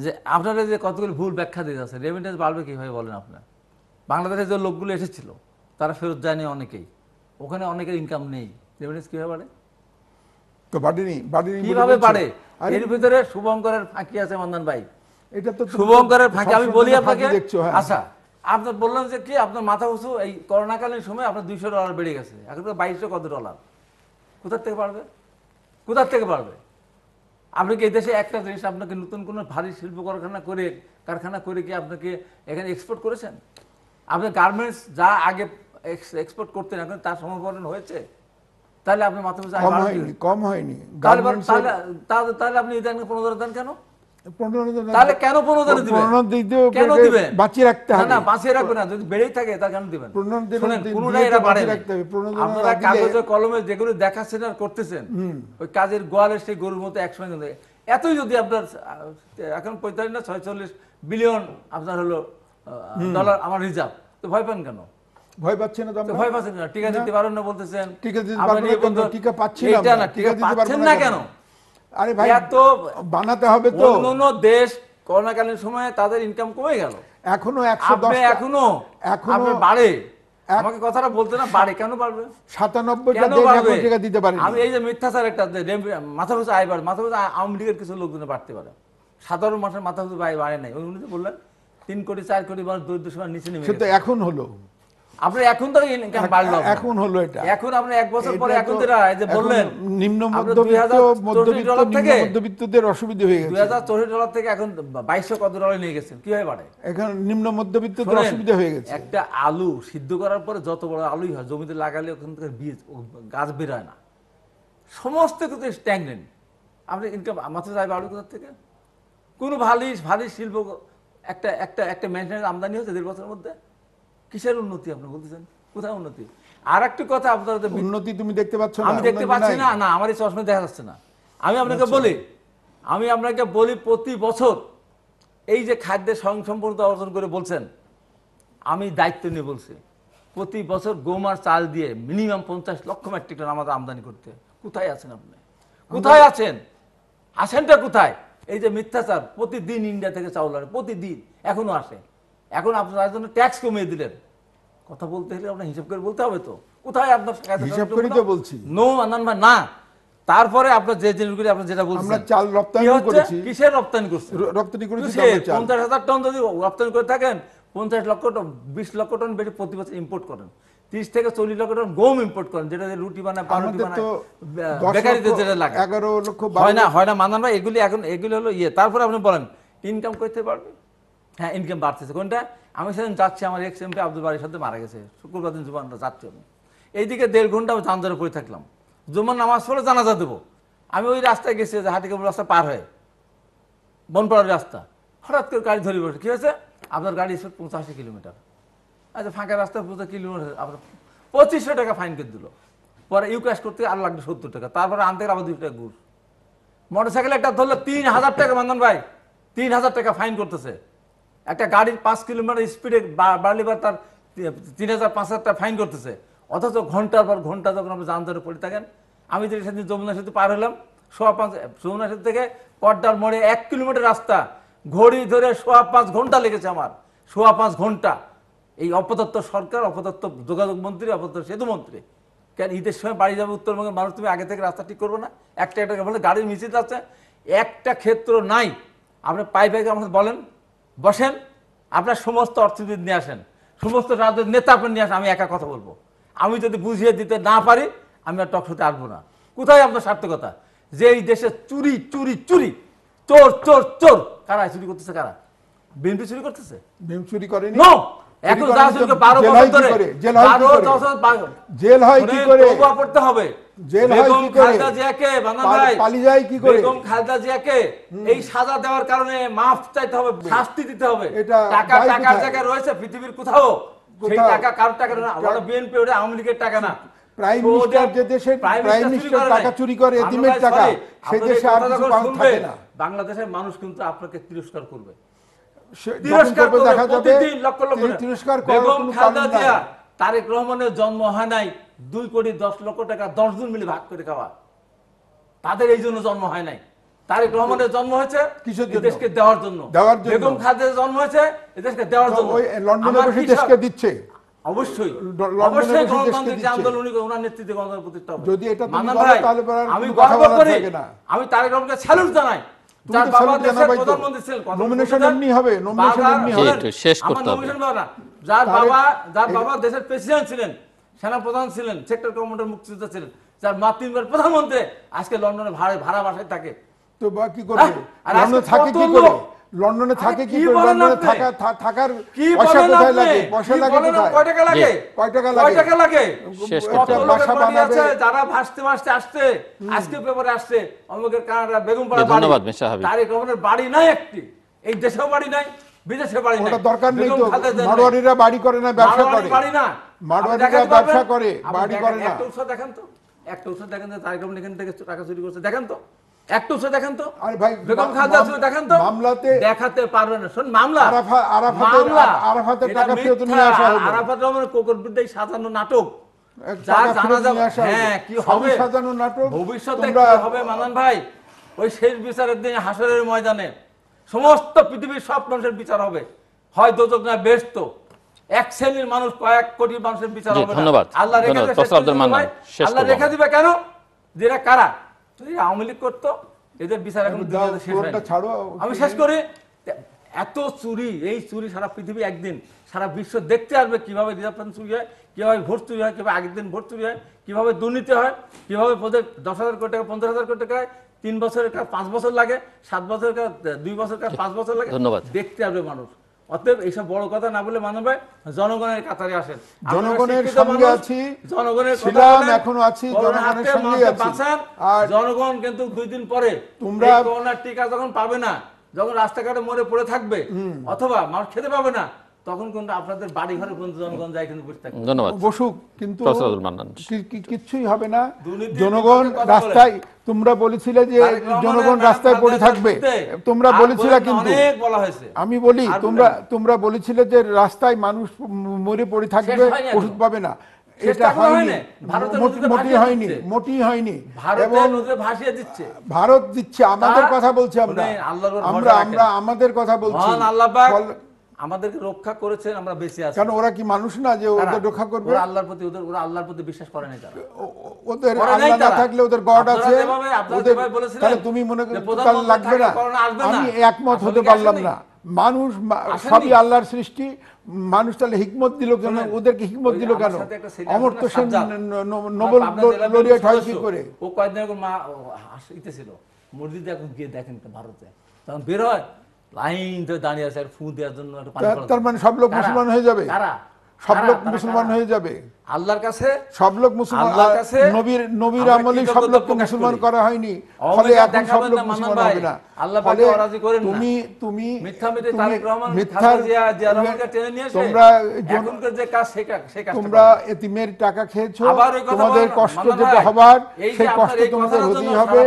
S3: যে আপনারা যে কতগুলি ভুল ব্যাখ্যা দিয়ে যাচ্ছে রেমিটেন্স বাড়বে কীভাবে বলেন আপনার বাংলাদেশে যে লোকগুলো এসেছিল তারা ফেরত যায়নি অনেকেই ওখানে অনেকের ইনকাম নেই রেমিটেন্স কীভাবে বাড়ে
S2: তো বাড়েনি বাড়েনি কিভাবে পারে এর ভিতরে
S3: শুভঙ্করের ফাঁকি আছে মন্দান ভাই এটা তো শুভঙ্করের ফাঁকি আমি বলি আপনাকে হ্যাঁ। আচ্ছা আপনার বললাম যে কি আপনার মাথা উঁচু এই করোনাকালীন সময় আপনার দুইশো ডলার বেড়ে গেছে এখন তো বাইশশো কত ডলার কোথার থেকে পারবে কোথার থেকে পারবে আপনি কি এই দেশে একটা জিনিস আপনাকে নতুন কোনো ভারী শিল্প কারখানা করে কারখানা করে কি আপনাকে এখানে এক্সপোর্ট করেছেন আপনার গার্মেন্টস যা আগে এক্সপোর্ট করতে না তার সমর্পণ হয়েছে তাহলে আপনি মাথা পিছু কম হয়নি কম হয়নি তাহলে তাহলে আপনি দেন কেন কেন করতেছেন ওই
S2: কাজের
S3: গোয়ালের সেই গরুর মতো এক থাকে এতই যদি আপনার এখন পঁয়তাল্লিশ না ছয়চল্লিশ বিলিয়ন আপনার হলো ডলার আমার রিজার্ভ তো ভয় পান কেন
S2: ভয় পাচ্ছেন না তো আমরা ভয় না টিকা দিতে পারেন
S3: না বলতেছেন টিকা
S2: দিতে না টিকা পাচ্ছি না টিকা দিতে না কেন আরে ভাই বানাতে হবে তো
S3: দেশ সময়ে তাদের ইনকাম কমে গেল
S2: এখনো 110 এখনো
S3: এখনো বাড়ে আমাকে কথাটা বলতে না বাড়ে কেন
S2: 97
S3: টা দেশ এখন টিকা দিতে পারে আমি এই যে মিথ্যাচার একটা মাথা পিছু আয় বাড়ে মাথা পিছু কিছু লোকজন বাড়তে পারে সাধারণ মানুষের মাথা পিছু বাড়ে নাই উনি তো বললেন তিন কোটি চার কোটি মানুষ দরিদ্র সীমার নিচে নেমে এখন হলো আপনি এখন তো ইনকাম বাড়লো এখন হলো এটা এখন আপনি এক বছর পরে এখন যেটা যে বললেন নিম্ন মধ্যবিত্ত মধ্যবিত্ত থেকে
S2: মধ্যবিত্তদের অসুবিধা হয়ে গেছে
S3: 2024 ডলার থেকে এখন 2200 কত ডলারে নিয়ে গেছেন কিভাবে বাড়ে এখন নিম্ন মধ্যবিত্তদের অসুবিধা হয়ে গেছে একটা আলু সিদ্ধ করার পরে যত বড় আলুই হয় জমিতে লাগালে ওখান থেকে বীজ গাছ বের হয় না সমস্ত কিছু স্ট্যাগনেন্ট আপনি ইনকাম মাথা যায় বাড়বে কোথার থেকে কোনো ভালি ভালি শিল্প একটা একটা একটা মেনটেন্স আমদানি হচ্ছে দেড় বছরের মধ্যে কিসের উন্নতি আপনি বলতেছেন কোথায় উন্নতি আর একটা কথা আপনাদের উন্নতি
S2: তুমি দেখতে পাচ্ছ আমি দেখতে পাচ্ছি না না
S3: আমার এই চশমা দেখা যাচ্ছে না আমি আপনাকে আচ্ছা। বলি আমি আপনাকে বলি প্রতি বছর এই যে খাদ্যে স্বয়ংসম্পূর্ণতা অর্জন করে বলছেন আমি দায়িত্ব নিয়ে বলছি প্রতি বছর গোমার চাল দিয়ে মিনিমাম পঞ্চাশ লক্ষ মেট্রিক টন আমাদের আমদানি করতে কোথায় আছেন আপনি কোথায় আছেন আসেনটা কোথায় এই যে মিথ্যাচার প্রতিদিন ইন্ডিয়া থেকে চাউল আনে প্রতিদিন এখনো আসে এখন আপনার জন্য ট্যাক্স কমিয়ে দিলেন কথা বলতে হলে আপনার হিসাব করে বলতে হবে তো কোথায় আপনার হিসাব করে তো বলছি নো আনন্দ ভাই না তারপরে আপনার যে জিনিসগুলি আপনার যেটা বলছেন আমরা চাল রপ্তানি করেছি কিসের রপ্তানি করছেন রপ্তানি করেছি পঞ্চাশ হাজার টন যদি রপ্তানি করে থাকেন 50 লক্ষ টন 20 লক্ষ টন বেশি প্রতি বছর ইম্পোর্ট করেন 30 থেকে 40 লক্ষ টন গম ইম্পোর্ট করেন যেটা রুটি বানায় পাউরুটি বানায়
S2: বেকারিতে যেটা লাগে 11 লক্ষ হয় না হয়
S3: না মানান ভাই এগুলি এখন এগুলি হলো ইয়ে তারপরে আপনি বলেন ইনকাম করতে পারবে হ্যাঁ ইনকাম বাড়তেছে কোনটা আমি সেদিন যাচ্ছি আমার এক্স এমপি আব্দুল বাড়ির সাথে মারা গেছে শুক্রবার দিন জুমানটা যাচ্ছি আমি এইদিকে দেড় ঘন্টা আমি জানজারে পড়ে থাকলাম জুমান নামাজ পড়ে জানাজা দেবো আমি ওই রাস্তায় গেছি যে হাটিকাপুর রাস্তা পার হয়ে বনপাড়ার রাস্তা হঠাৎ করে গাড়ি ধরে বসে কী হয়েছে আপনার গাড়ি এসে পঁচাশি কিলোমিটার আচ্ছা ফাঁকা রাস্তা পৌঁছে কিলোমিটার আপনার পঁচিশশো টাকা ফাইন করে দিল পরে ইউক্যাশ করতে আর লাগলো সত্তর টাকা তারপরে আনতে গেলে আবার দুশো টাকা ঘুষ মোটরসাইকেল একটা ধরলে তিন হাজার টাকা মানন ভাই তিন হাজার টাকা ফাইন করতেছে একটা গাড়ির পাঁচ কিলোমিটার স্পিডে বাড়লে বা তার তিন হাজার পাঁচ হাজার ফাইন করতেছে অথচ ঘন্টার পর ঘন্টা যখন আমরা যান ধরে পড়ে থাকেন আমি যে সেদিন যমুনা সেতু পার হলাম সোয়া পাঁচ যমুনা সেতু থেকে পর্দার মোড়ে এক কিলোমিটার রাস্তা ঘড়ি ধরে সোয়া পাঁচ ঘন্টা লেগেছে আমার সোয়া পাঁচ ঘন্টা এই অপদত্ত সরকার অপদত্ত যোগাযোগ মন্ত্রী অপদত্ত সেতু মন্ত্রী কেন ঈদের সময় বাড়ি যাবে উত্তরবঙ্গের মানুষ তুমি আগে থেকে রাস্তা ঠিক করবো না একটা একটা বলে গাড়ির মিছিল আছে একটা ক্ষেত্র নাই আপনি পাইপ আমাকে বলেন বসেন আপনার সমস্ত অর্থনীতি নিয়ে আসেন সমস্ত রাজনৈতিক নেতা আপনি নিয়ে আসেন আমি একা কথা বলবো আমি যদি বুঝিয়ে দিতে না পারি আমি আর টকশোতে আসবো না কোথায় আপনার সার্থকতা যে এই দেশে চুরি চুরি চুরি চোর চোর চোর কারা চুরি করতেছে কারা বিএনপি চুরি করতেছে বিএনপি চুরি করেনি
S2: জেল হয় কি করে
S3: পড়তে হবে জেল হয় কি করে যায় কি করে খালেদা জিয়াকে এই সাজা দেওয়ার কারণে মাফ চাইতে হবে শাস্তি দিতে হবে টাকা টাকার জায়গায় রয়েছে পৃথিবীর কোথাও টাকা কার টাকা না
S2: যে দেশে টাকা চুরি করে না
S3: বাংলাদেশের মানুষ কিন্তু আপনাকে তিরস্কার করবে
S2: তারেক
S3: রহমানের জন্ম হয় নাই দুই কোটি দশ লক্ষ টাকা দশ মিলে ভাগ করে খাওয়া তাদের এই জন্য জন্ম হয় নাই তারেক রহমানের জন্ম হয়েছে দেশকে দেওয়ার জন্য বেগম খাদের জন্ম হয়েছে দেশকে দেওয়ার জন্য দেশকে দিচ্ছে অবশ্যই অবশ্যই আন্দোলন প্রতিষ্ঠা যদি এটা আমি আমি তারেক রহমানকে স্যালুট জানাই
S2: প্রধানমন্ত্রী
S3: ছিলেন ছিলেন সেক্টর ছিলেন যার তিনবার প্রধানমন্ত্রী আজকে লন্ডনে ভাড়া বাসায় থাকে তো বা কি করবে
S2: হ্যাঁ, থাকে কি করে লন্ডনে থাকে কি লন্ডনে থাকা থাকার পয়সা কোথায় লাগে পয়সা লাগে টাকা লাগে টাকা লাগে টাকা লাগে বানাবে
S3: যারা ভাসতে ভাসতে আসছে আজকে পেপারে আসছে অমুকের কানাডা বাড়ি ধন্যবাদ বাড়ি নাই একটি এই বাড়ি নাই বিদেশে বাড়ি নাই ওটা দরকার নেই তো মারোয়ারিরা
S2: বাড়ি করে না ব্যবসা করে বাড়ি না মারোয়ারিরা ব্যবসা করে বাড়ি করে না একটা
S3: উৎস দেখেন তো একটা উৎস দেখেন তো তার এখান থেকে টাকা চুরি করছে দেখেন তো একটু তো আরে ভাই বেগম খালেদা তো মামলাতে দেখাতে পারবে না শুন মামলা আরাফাতের টাকা আরাফাত রহমান সাজানো নাটক যা জানা যাবে হ্যাঁ কি হবে সাজানো
S2: নাটক ভবিষ্যতে কি হবে ভাই
S3: ওই শেষ বিচারের দিন হাসরের ময়দানে সমস্ত পৃথিবীর সব মানুষের বিচার হবে হয় দোজক না ব্যস্ত এক শ্রেণীর মানুষ কয়েক কোটি মানুষের বিচার হবে ধন্যবাদ আল্লাহ রেখে আল্লাহ দিবে কেন যেটা কারা যদি আওয়ামী লীগ করতো এদের বিচার এখন আমি শেষ করি এত চুরি এই চুরি সারা পৃথিবী একদিন সারা বিশ্ব দেখতে আসবে কিভাবে রিজার্ভ চুরি হয় কিভাবে ভোট চুরি হয় কিভাবে আগের দিন ভোট চুরি হয় কিভাবে দুর্নীতি হয় কিভাবে প্রদেশ দশ হাজার কোটি টাকা পঞ্চাশ হাজার কোটি টাকা তিন বছরের কাজ পাঁচ বছর লাগে সাত বছরের কাজ দুই বছরের কাজ পাঁচ বছর লাগে ধন্যবাদ দেখতে আসবে মানুষ অতএব এইসব বড় কথা না বলে মানবে জনগণের কাতারে আসেন জনগণের সঙ্গে আছি জনগণের ছিলাম এখনো আছি জনগণের সঙ্গে আছি আর জনগণ কিন্তু দুই দিন পরে তোমরা করোনার টিকা যখন পাবে না যখন রাস্তাঘাটে মরে পড়ে থাকবে অথবা মানুষ খেতে পাবে না তখন কিন্তু আপনাদের বাড়ি ঘরে জনগণ যায় কিন্তু বসে থাকবে
S2: বসুক কিন্তু কিছুই হবে না জনগণ রাস্তায় তোমরা বলেছিলে যে জনগণ রাস্তায় পড়ে থাকবে তোমরা বলেছিলে কিন্তু আমি বলি তোমরা তোমরা বলেছিলে যে রাস্তায় মানুষ মরে পড়ে থাকবে ওষুধ পাবে না এটা হয়নি মোটি হয়নি মোটি হয়নি দিচ্ছে ভারত দিচ্ছে আমাদের কথা বলছি আমরা আমরা আমরা আমাদের কথা বলছি আল্লাহ
S3: আমাদেরকে রক্ষা করেছেন আমরা
S2: বেঁচে আছি কারণ ওরা কি মানুষ না যে ওদের রক্ষা করবে ওরা
S3: আল্লাহর প্রতি ওদের ওরা আল্লাহর প্রতি বিশ্বাস করে না যারা ওদের আল্লাহ না থাকলে ওদের গড আছে ওদের তাহলে তুমি মনে করো লাগবে না
S2: আমি একমত হতে পারলাম না মানুষ সবই আল্লাহর সৃষ্টি মানুষ তাহলে হিকমত দিল কেন ওদেরকে হিকমত দিল কেন অমর্ত সেন নোবেল লরিয়েট হয় কি করে
S3: ও কয়েকদিন আগে মা হাসিতেছিল মসজিদে এখন গিয়ে দেখেন ভারতে তখন বের হয় লাইন ধরে দাঁড়িয়ে আছে আর ফু দেওয়ার জন্য তার মানে
S2: সব লোক মুসলমান হয়ে যাবে তারা সব লোক মুসলমান হয়ে যাবে আল্লাহর কাছে সব লোক মুসলমান কাছে নবীর নবীর আমলে সব মুসলমান করা হয়নি ফলে এখন সব লোক মুসলমান হবে না আল্লাহ পাকে রাজি করেন তুমি তুমি মিথ্যা মিথ্যা রহমান মিথ্যা জিয়া জিয়া টেনে তোমরা এখনকার যে কাজ কাজ কাজ তোমরা এতিমের টাকা খেয়েছো তোমাদের কষ্ট যেটা হবার সেই কষ্ট তোমাদের হতেই হবে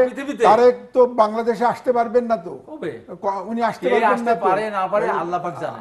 S2: তারেক তো বাংলাদেশে আসতে পারবেন না তো উনি আসতে পারবেন না পারে না পারে আল্লাহ পাক জানে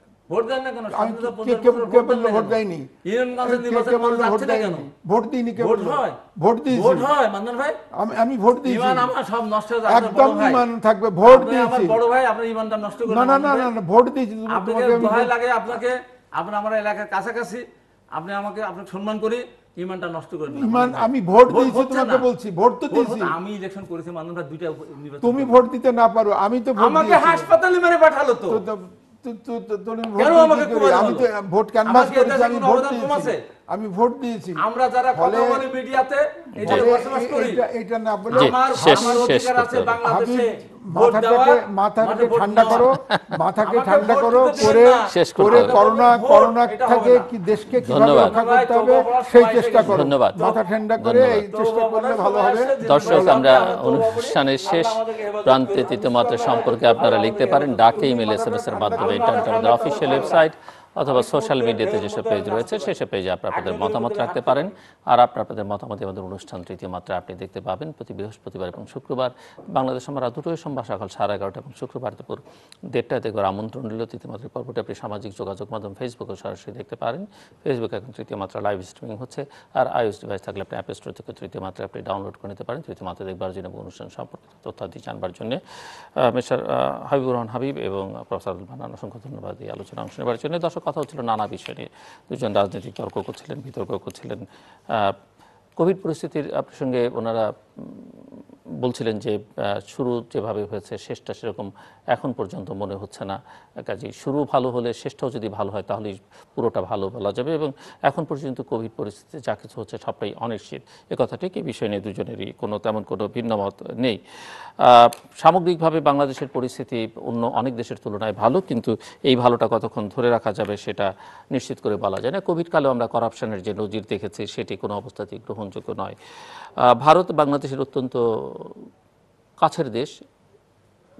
S2: আমি
S3: এলাকার কাছাকাছি আপনি আমাকে আপনাকে সম্মান করি ইমানটা নষ্ট করে ইমান আমি ভোট দিয়েছি তোমাকে বলছি ভোট তো দিয়েছি আমি ইলেকশন করেছি মানুষরা দুইটা তুমি ভোট
S2: দিতে না পারো আমি তো আমাকে হাসপাতালে মেরে পাঠালো তো আমি তো ভোট ক্যানভাস করেছি আমি ভোট দিয়েছি আমি ভোট দিয়েছি আমরা যারা কথা বলি মিডিয়াতে এটা বসবাস করি এটা না বলে আমার আমার অধিকার আছে বাংলাদেশে মানে ঠান্ডা করো
S3: মাথাকে ঠান্ডা করো
S2: করোনা করোনা থেকে কি দেশকে কিভাবে রক্ষা করতে হবে সেই চেষ্টা করো ধন্যবাদ মাথা ঠান্ডা করে এই চেষ্টা করলে ভালো হবে দর্শক আমরা
S1: অনুষ্ঠানের শেষ প্রান্তে তিতমাত্রা সম্পর্কে আপনারা লিখতে পারেন ডাকে ইমেল এস এম এস এর মাধ্যমে ইন্টারনেট আমাদের অফিসিয়াল ওয়েবসাইট অথবা সোশ্যাল মিডিয়াতে যেসব পেজ রয়েছে সেসব পেজে আপনাদের মতামত রাখতে পারেন আর আপনাদের মতামত আমাদের অনুষ্ঠান তৃতীয় মাত্রা আপনি দেখতে পাবেন প্রতি বৃহস্পতিবার এবং শুক্রবার বাংলাদেশ আমরা দুটোই সোমবার সকাল সাড়ে এগারোটা এবং শুক্রবার দুপুর দেড়টাতে করে আমন্ত্রণ রইল তৃতীয় মাত্রার পর্বটি আপনি সামাজিক যোগাযোগ মাধ্যম ফেসবুকে সরাসরি দেখতে পারেন ফেসবুকে এখন তৃতীয় মাত্রা লাইভ স্ট্রিমিং হচ্ছে আর আইওএস ডিভাইস থাকলে আপনি অ্যাপে স্টোর থেকে তৃতীয় মাত্রা আপনি ডাউনলোড করে নিতে পারেন তৃতীয় মাত্রা দেখবার জন্য অনুষ্ঠান সম্পর্কিত তথ্যাদি জানবার জন্য মিস্টার হাবিবুর রহমান হাবিব এবং প্রফেসর মানান অসংখ্য ধন্যবাদ এই আলোচনা অংশ নেবার জন্য দর্শক কথা হচ্ছিল নানা বিষয় নিয়ে দুজন রাজনৈতিক তর্ক করছিলেন বিতর্ক করছিলেন কোভিড পরিস্থিতির প্রসঙ্গে সঙ্গে ওনারা বলছিলেন যে শুরু যেভাবে হয়েছে শেষটা সেরকম এখন পর্যন্ত মনে হচ্ছে না কাজে শুরু ভালো হলে শেষটাও যদি ভালো হয় তাহলেই পুরোটা ভালো বলা যাবে এবং এখন পর্যন্ত কোভিড পরিস্থিতিতে যা কিছু হচ্ছে সবটাই অনিশ্চিত এ কথাটি কি বিষয় নিয়ে দুজনেরই কোনো তেমন কোনো ভিন্নমত নেই সামগ্রিকভাবে বাংলাদেশের পরিস্থিতি অন্য অনেক দেশের তুলনায় ভালো কিন্তু এই ভালোটা কতক্ষণ ধরে রাখা যাবে সেটা নিশ্চিত করে বলা যায় না কোভিডকালেও আমরা করাপশনের যে নজির দেখেছি সেটি কোনো অবস্থাতেই গ্রহণযোগ্য নয় ভারত বাংলাদেশের অত্যন্ত কাছের দেশ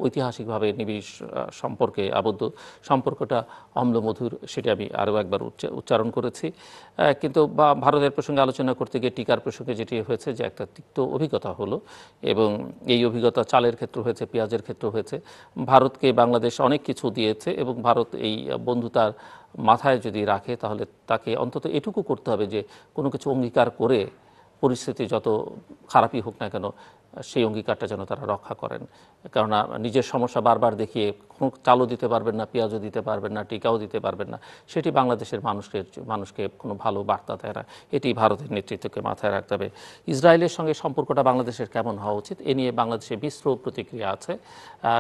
S1: ঐতিহাসিকভাবে নিবিড় সম্পর্কে আবদ্ধ সম্পর্কটা অম্লমধুর সেটি আমি আরও একবার উচ্চারণ করেছি কিন্তু বা ভারতের প্রসঙ্গে আলোচনা করতে গিয়ে টিকার প্রসঙ্গে যেটি হয়েছে যে একটা তিক্ত অভিজ্ঞতা হলো এবং এই অভিজ্ঞতা চালের ক্ষেত্র হয়েছে পেঁয়াজের ক্ষেত্র হয়েছে ভারতকে বাংলাদেশ অনেক কিছু দিয়েছে এবং ভারত এই বন্ধুতার মাথায় যদি রাখে তাহলে তাকে অন্তত এটুকু করতে হবে যে কোনো কিছু অঙ্গীকার করে পরিস্থিতি যত খারাপই হোক না কেন সেই অঙ্গীকারটা যেন তারা রক্ষা করেন কেননা নিজের সমস্যা বারবার দেখিয়ে কোনো চালও দিতে পারবেন না পেঁয়াজও দিতে পারবেন না টিকাও দিতে পারবেন না সেটি বাংলাদেশের মানুষকে মানুষকে কোনো ভালো বার্তা দেয় না এটি ভারতের নেতৃত্বকে মাথায় রাখতে হবে ইসরায়েলের সঙ্গে সম্পর্কটা বাংলাদেশের কেমন হওয়া উচিত এ নিয়ে বাংলাদেশে মিশ্র প্রতিক্রিয়া আছে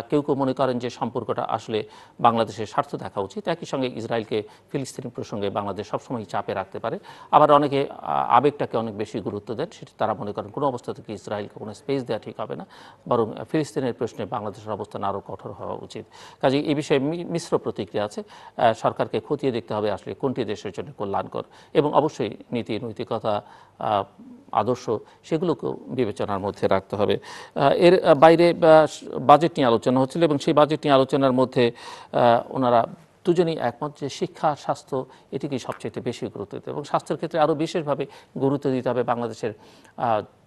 S1: কেউ কেউ মনে করেন যে সম্পর্কটা আসলে বাংলাদেশের স্বার্থ দেখা উচিত একই সঙ্গে ইসরায়েলকে ফিলিস্তিনি প্রসঙ্গে বাংলাদেশ সবসময় চাপে রাখতে পারে আবার অনেকে আবেগটাকে অনেক বেশি গুরুত্ব দেন সেটি তারা মনে করেন কোনো অবস্থা থেকে ইসরায়েলকে কোনো স্পেস আদেশ দেওয়া ঠিক হবে না বরং ফিলিস্তিনের প্রশ্নে বাংলাদেশের অবস্থান আরও কঠোর হওয়া উচিত কাজে এই বিষয়ে মিশ্র প্রতিক্রিয়া আছে সরকারকে খতিয়ে দেখতে হবে আসলে কোনটি দেশের জন্য কল্যাণকর এবং অবশ্যই নীতি নৈতিকতা আদর্শ সেগুলোকেও বিবেচনার মধ্যে রাখতে হবে এর বাইরে বাজেট নিয়ে আলোচনা হচ্ছিল এবং সেই বাজেট নিয়ে আলোচনার মধ্যে ওনারা দুজনেই একমত যে শিক্ষা স্বাস্থ্য এটিকে সবচেয়ে বেশি গুরুত্ব দিতে এবং স্বাস্থ্যের ক্ষেত্রে আরও বিশেষভাবে গুরুত্ব দিতে হবে বাংলাদেশের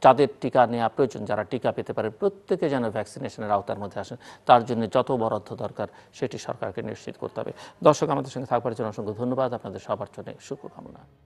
S1: যাদের টিকা নেওয়া প্রয়োজন যারা টিকা পেতে পারেন প্রত্যেকে যেন ভ্যাকসিনেশনের আওতার মধ্যে আসেন তার জন্য যত বরাদ্দ দরকার সেটি সরকারকে নিশ্চিত করতে হবে দর্শক আমাদের সঙ্গে থাকবার জন্য অসংখ্য ধন্যবাদ আপনাদের সবার জন্য শুভকামনা